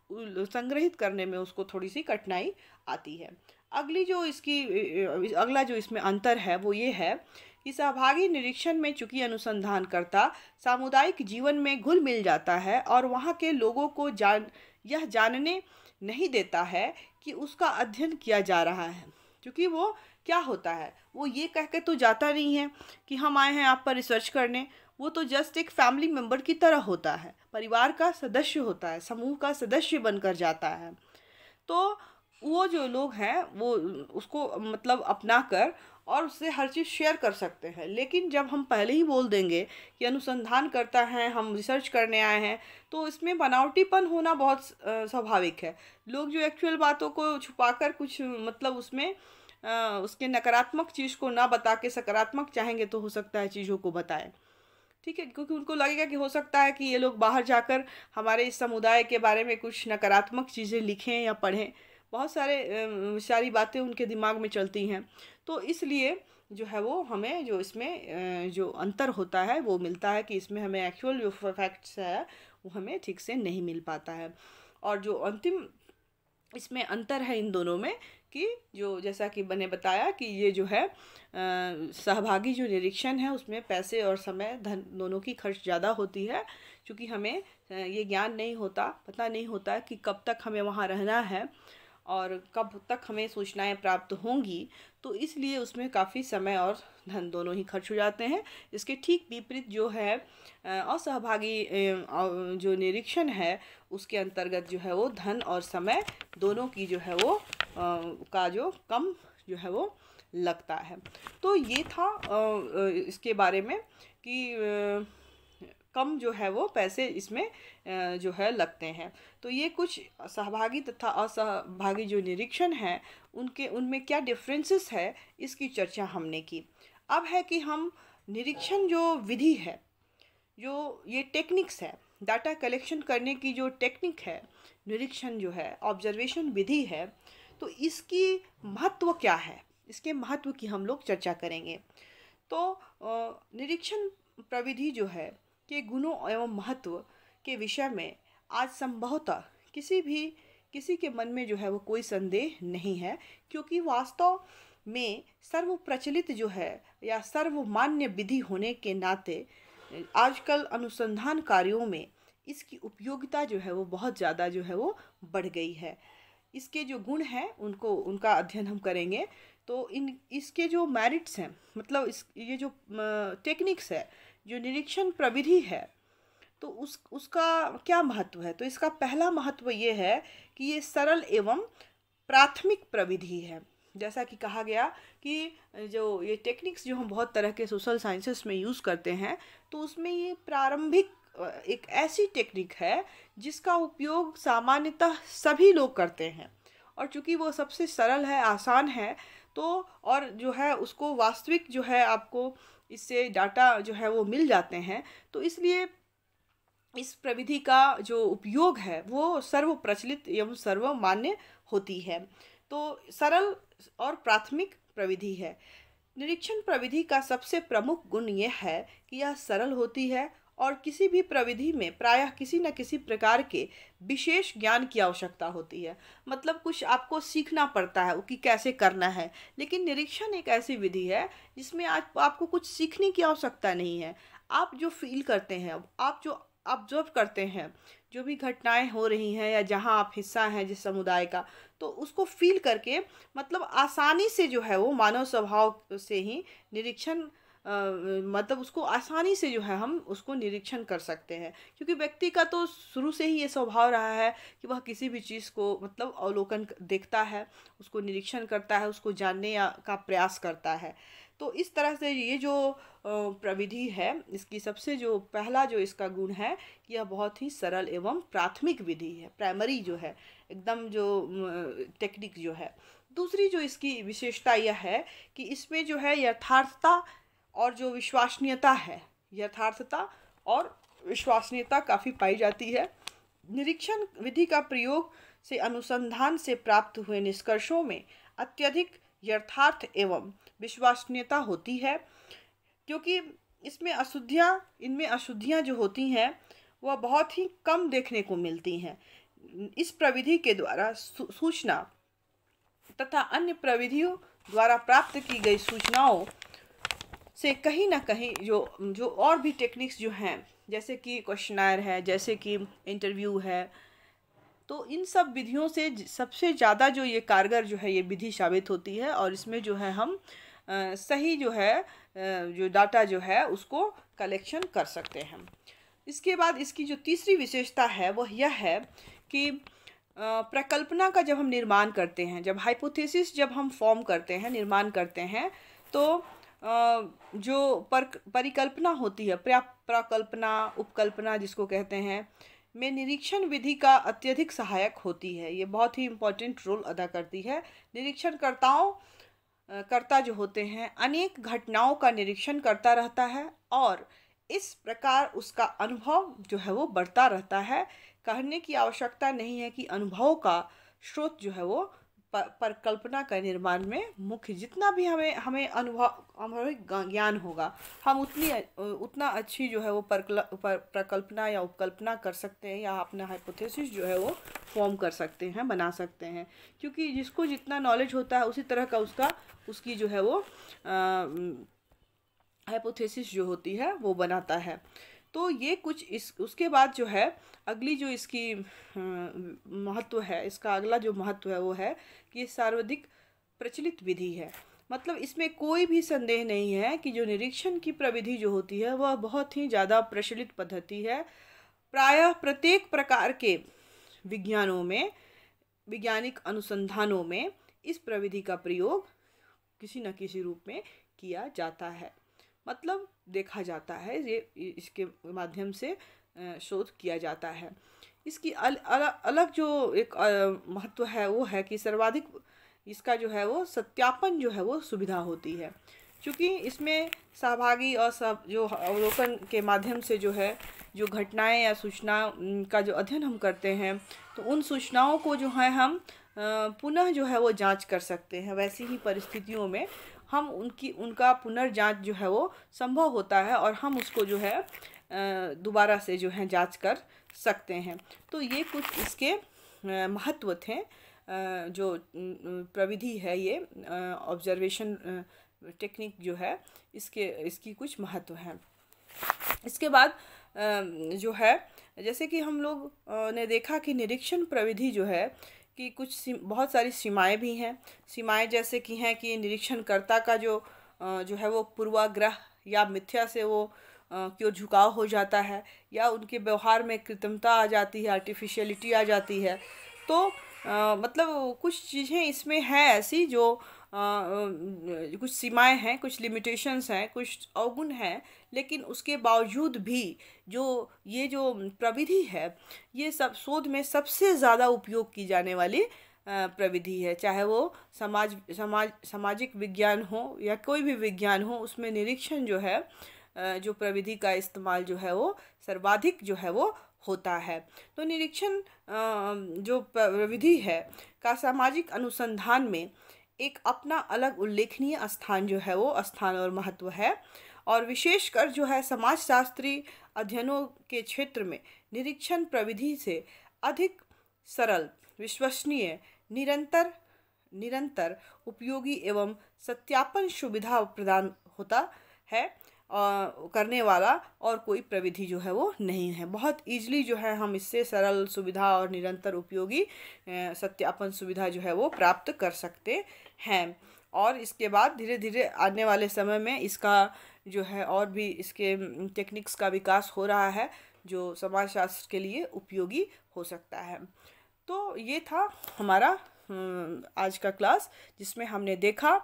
संग्रहित करने में उसको थोड़ी सी कठिनाई आती है अगली जो इसकी अगला जो इसमें अंतर है वो ये है कि सहभागी निरीक्षण में चूंकि अनुसंधानकर्ता सामुदायिक जीवन में घुल मिल जाता है और वहाँ के लोगों को जान यह जानने नहीं देता है कि उसका अध्ययन किया जा रहा है क्योंकि वो क्या होता है वो ये कह के तो जाता नहीं है कि हम आए हैं आप पर रिसर्च करने वो तो जस्ट एक फैमिली मेम्बर की तरह होता है परिवार का सदस्य होता है समूह का सदस्य बनकर जाता है तो वो जो लोग हैं वो उसको मतलब अपना कर और उससे हर चीज़ शेयर कर सकते हैं लेकिन जब हम पहले ही बोल देंगे कि अनुसंधान करता है हम रिसर्च करने आए हैं तो इसमें बनावटीपन होना बहुत स्वाभाविक है लोग जो एक्चुअल बातों को छुपाकर कुछ मतलब उसमें आ, उसके नकारात्मक चीज़ को ना बता के सकारात्मक चाहेंगे तो हो सकता है चीज़ों को बताएं ठीक है क्योंकि उनको लगेगा कि हो सकता है कि ये लोग बाहर जाकर हमारे इस समुदाय के बारे में कुछ नकारात्मक चीज़ें लिखें या पढ़ें बहुत सारे सारी बातें उनके दिमाग में चलती हैं तो इसलिए जो है वो हमें जो इसमें जो अंतर होता है वो मिलता है कि इसमें हमें एक्चुअल जो फैक्ट्स है वो हमें ठीक से नहीं मिल पाता है और जो अंतिम इसमें अंतर है इन दोनों में कि जो जैसा कि मैंने बताया कि ये जो है आ, सहभागी जो निरीक्षण है उसमें पैसे और समय धन दोनों की खर्च ज़्यादा होती है क्योंकि हमें ये ज्ञान नहीं होता पता नहीं होता कि कब तक हमें वहाँ रहना है और कब तक हमें सूचनाएं प्राप्त होंगी तो इसलिए उसमें काफ़ी समय और धन दोनों ही खर्च हो जाते हैं इसके ठीक विपरीत जो है असहभागी जो निरीक्षण है उसके अंतर्गत जो है वो धन और समय दोनों की जो है वो का जो कम जो है वो लगता है तो ये था इसके बारे में कि कम जो है वो पैसे इसमें जो है लगते हैं तो ये कुछ सहभागी तथा असहभागी जो निरीक्षण हैं उनके उनमें क्या डिफरेंसेस है इसकी चर्चा हमने की अब है कि हम निरीक्षण जो विधि है जो ये टेक्निक्स है डाटा कलेक्शन करने की जो टेक्निक है निरीक्षण जो है ऑब्जर्वेशन विधि है तो इसकी महत्व क्या है इसके महत्व की हम लोग चर्चा करेंगे तो निरीक्षण प्रविधि जो है के गुणों एवं महत्व के विषय में आज संभवतः किसी भी किसी के मन में जो है वो कोई संदेह नहीं है क्योंकि वास्तव में सर्व प्रचलित जो है या सर्वमान्य विधि होने के नाते आजकल अनुसंधान कार्यों में इसकी उपयोगिता जो है वो बहुत ज़्यादा जो है वो बढ़ गई है इसके जो गुण हैं उनको उनका अध्ययन हम करेंगे तो इन इसके जो मेरिट्स हैं मतलब इस ये जो टेक्निक्स है जो निरीक्षण प्रविधि है तो उस उसका क्या महत्व है तो इसका पहला महत्व ये है कि ये सरल एवं प्राथमिक प्रविधि है जैसा कि कहा गया कि जो ये टेक्निक्स जो हम बहुत तरह के सोशल साइंसेस में यूज़ करते हैं तो उसमें ये प्रारंभिक एक ऐसी टेक्निक है जिसका उपयोग सामान्यतः सभी लोग करते हैं और चूंकि वो सबसे सरल है आसान है तो और जो है उसको वास्तविक जो है आपको इससे डाटा जो है वो मिल जाते हैं तो इसलिए इस प्रविधि का जो उपयोग है वो सर्व प्रचलित एवं सर्वमान्य होती है तो सरल और प्राथमिक प्रविधि है निरीक्षण प्रविधि का सबसे प्रमुख गुण यह है कि यह सरल होती है और किसी भी प्रविधि में प्रायः किसी न किसी प्रकार के विशेष ज्ञान की आवश्यकता होती है मतलब कुछ आपको सीखना पड़ता है कि कैसे करना है लेकिन निरीक्षण एक ऐसी विधि है जिसमें आज आपको कुछ सीखने की आवश्यकता नहीं है आप जो फील करते हैं आप जो ऑब्जर्व करते हैं जो भी घटनाएं हो रही हैं या जहां आप हिस्सा हैं जिस समुदाय का तो उसको फील करके मतलब आसानी से जो है वो मानव स्वभाव से ही निरीक्षण मतलब उसको आसानी से जो है हम उसको निरीक्षण कर सकते हैं क्योंकि व्यक्ति का तो शुरू से ही ये स्वभाव रहा है कि वह किसी भी चीज़ को मतलब अवलोकन देखता है उसको निरीक्षण करता है उसको जानने का प्रयास करता है तो इस तरह से ये जो प्रविधि है इसकी सबसे जो पहला जो इसका गुण है यह बहुत ही सरल एवं प्राथमिक विधि है प्राइमरी जो है एकदम जो टेक्निक जो है दूसरी जो इसकी विशेषता यह है कि इसमें जो है यथार्थता और जो विश्वसनीयता है यथार्थता और विश्वसनीयता काफ़ी पाई जाती है निरीक्षण विधि का प्रयोग से अनुसंधान से प्राप्त हुए निष्कर्षों में अत्यधिक यथार्थ एवं विश्वसनीयता होती है क्योंकि इसमें अशुद्धियाँ इनमें अशुद्धियाँ जो होती हैं वह बहुत ही कम देखने को मिलती हैं इस प्रविधि के द्वारा सूचना तथा अन्य प्रविधियों द्वारा प्राप्त की गई सूचनाओं से कहीं ना कहीं जो जो और भी टेक्निक्स जो हैं जैसे कि क्वेश्चनायर है जैसे कि इंटरव्यू है तो इन सब विधियों से सबसे ज़्यादा जो ये कारगर जो है ये विधि साबित होती है और इसमें जो है हम आ, सही जो है जो डाटा जो है उसको कलेक्शन कर सकते हैं इसके बाद इसकी जो तीसरी विशेषता है वह यह है कि प्रकल्पना का जब हम निर्माण करते हैं जब हाइपोथेसिस जब हम फॉर्म करते हैं निर्माण करते हैं तो जो पर परिकल्पना होती है प्रकल्पना उपकल्पना जिसको कहते हैं में निरीक्षण विधि का अत्यधिक सहायक होती है ये बहुत ही इम्पॉर्टेंट रोल अदा करती है निरीक्षणकर्ताओं कर्ता जो होते हैं अनेक घटनाओं का निरीक्षण करता रहता है और इस प्रकार उसका अनुभव जो है वो बढ़ता रहता है कहने की आवश्यकता नहीं है कि अनुभव का स्रोत जो है वो पर परिकल्पना का निर्माण में मुख्य जितना भी हमें हमें अनुभव अनुभविक ज्ञान होगा हम उतनी उतना अच्छी जो है वो प्रकल्पना या उपकल्पना कर सकते हैं या अपना हाइपोथेसिस जो है वो फॉर्म कर सकते हैं बना सकते हैं क्योंकि जिसको जितना नॉलेज होता है उसी तरह का उसका उसकी जो है वो हाइपोथेसिस जो होती है वो बनाता है तो ये कुछ इस उसके बाद जो है अगली जो इसकी महत्व है इसका अगला जो महत्व है वो है कि सर्वाधिक प्रचलित विधि है मतलब इसमें कोई भी संदेह नहीं है कि जो निरीक्षण की प्रविधि जो होती है वह बहुत ही ज़्यादा प्रचलित पद्धति है प्रायः प्रत्येक प्रकार के विज्ञानों में वैज्ञानिक अनुसंधानों में इस प्रविधि का प्रयोग किसी न किसी रूप में किया जाता है मतलब देखा जाता है ये इसके माध्यम से शोध किया जाता है इसकी अल, अल, अलग जो एक महत्व है वो है कि सर्वाधिक इसका जो है वो सत्यापन जो है वो सुविधा होती है क्योंकि इसमें सहभागी और सब जो अवलोकन के माध्यम से जो है जो घटनाएं या सूचना का जो अध्ययन हम करते हैं तो उन सूचनाओं को जो है हम पुनः जो है वो जांच कर सकते हैं वैसी ही परिस्थितियों में हम उनकी उनका पुनर्जांच जो है वो संभव होता है और हम उसको जो है दोबारा से जो है जांच कर सकते हैं तो ये कुछ इसके महत्व थे जो प्रविधि है ये ऑब्जर्वेशन टेक्निक जो है इसके इसकी कुछ महत्व है इसके बाद जो है जैसे कि हम लोग ने देखा कि निरीक्षण प्रविधि जो है कि कुछ बहुत सारी सीमाएं भी हैं सीमाएं जैसे कि हैं कि निरीक्षणकर्ता का जो जो है वो पूर्वाग्रह या मिथ्या से वो की ओर झुकाव हो जाता है या उनके व्यवहार में कृत्रिमता आ जाती है आर्टिफिशियलिटी आ जाती है तो आ, मतलब कुछ चीज़ें इसमें हैं ऐसी जो कुछ सीमाएं हैं कुछ लिमिटेशंस हैं कुछ अवगुण हैं लेकिन उसके बावजूद भी जो ये जो प्रविधि है ये सब शोध में सबसे ज़्यादा उपयोग की जाने वाली प्रविधि है चाहे वो समाज समाज सामाजिक विज्ञान हो या कोई भी विज्ञान हो उसमें निरीक्षण जो है जो प्रविधि का इस्तेमाल जो है वो सर्वाधिक जो है वो होता है तो निरीक्षण जो प्रविधि है का सामाजिक अनुसंधान में एक अपना अलग उल्लेखनीय स्थान जो है वो स्थान और महत्व है और विशेषकर जो है समाजशास्त्री अध्ययनों के क्षेत्र में निरीक्षण प्रविधि से अधिक सरल विश्वसनीय निरंतर निरंतर उपयोगी एवं सत्यापन सुविधा प्रदान होता है करने वाला और कोई प्रविधि जो है वो नहीं है बहुत ईजली जो है हम इससे सरल सुविधा और निरंतर उपयोगी सत्यापन सुविधा जो है वो प्राप्त कर सकते हैं और इसके बाद धीरे धीरे आने वाले समय में इसका जो है और भी इसके टेक्निक्स का विकास हो रहा है जो समाजशास्त्र के लिए उपयोगी हो सकता है तो ये था हमारा आज का क्लास जिसमें हमने देखा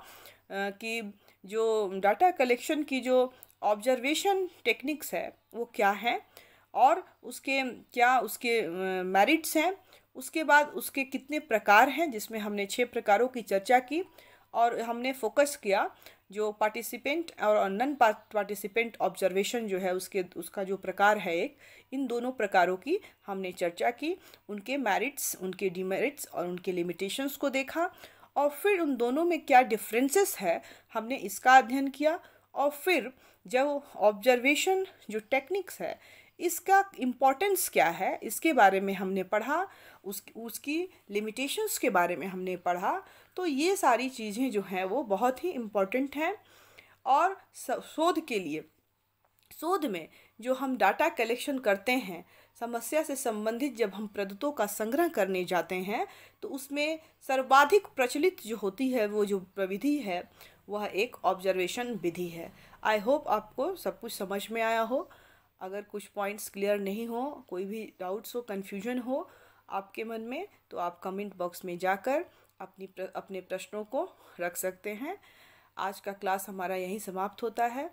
कि जो डाटा कलेक्शन की जो ऑब्जर्वेशन टेक्निक्स है वो क्या है और उसके क्या उसके मेरिट्स हैं उसके बाद उसके कितने प्रकार हैं जिसमें हमने छः प्रकारों की चर्चा की और हमने फोकस किया जो पार्टिसिपेंट और नन पार्टिसिपेंट ऑब्जर्वेशन जो है उसके उसका जो प्रकार है एक इन दोनों प्रकारों की हमने चर्चा की उनके मेरिट्स उनके डिमेरिट्स और उनके लिमिटेशंस को देखा और फिर उन दोनों में क्या डिफरेंसेस है हमने इसका अध्ययन किया और फिर जो ऑब्जर्वेशन जो टेक्निक्स है इसका इम्पोर्टेंस क्या है इसके बारे में हमने पढ़ा उस उसकी लिमिटेशंस के बारे में हमने पढ़ा तो ये सारी चीज़ें जो हैं वो बहुत ही इम्पॉर्टेंट हैं और शोध के लिए शोध में जो हम डाटा कलेक्शन करते हैं समस्या से संबंधित जब हम प्रदत्तों का संग्रह करने जाते हैं तो उसमें सर्वाधिक प्रचलित जो होती है वो जो प्रविधि है वह एक ऑब्जर्वेशन विधि है आई होप आपको सब कुछ समझ में आया हो अगर कुछ पॉइंट्स क्लियर नहीं हो कोई भी डाउट्स हो कन्फ्यूजन हो आपके मन में तो आप कमेंट बॉक्स में जाकर अपनी प्र, अपने प्रश्नों को रख सकते हैं आज का क्लास हमारा यहीं समाप्त होता है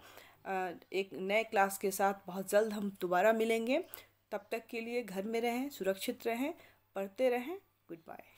एक नए क्लास के साथ बहुत जल्द हम दोबारा मिलेंगे तब तक के लिए घर में रहें सुरक्षित रहें पढ़ते रहें गुड बाय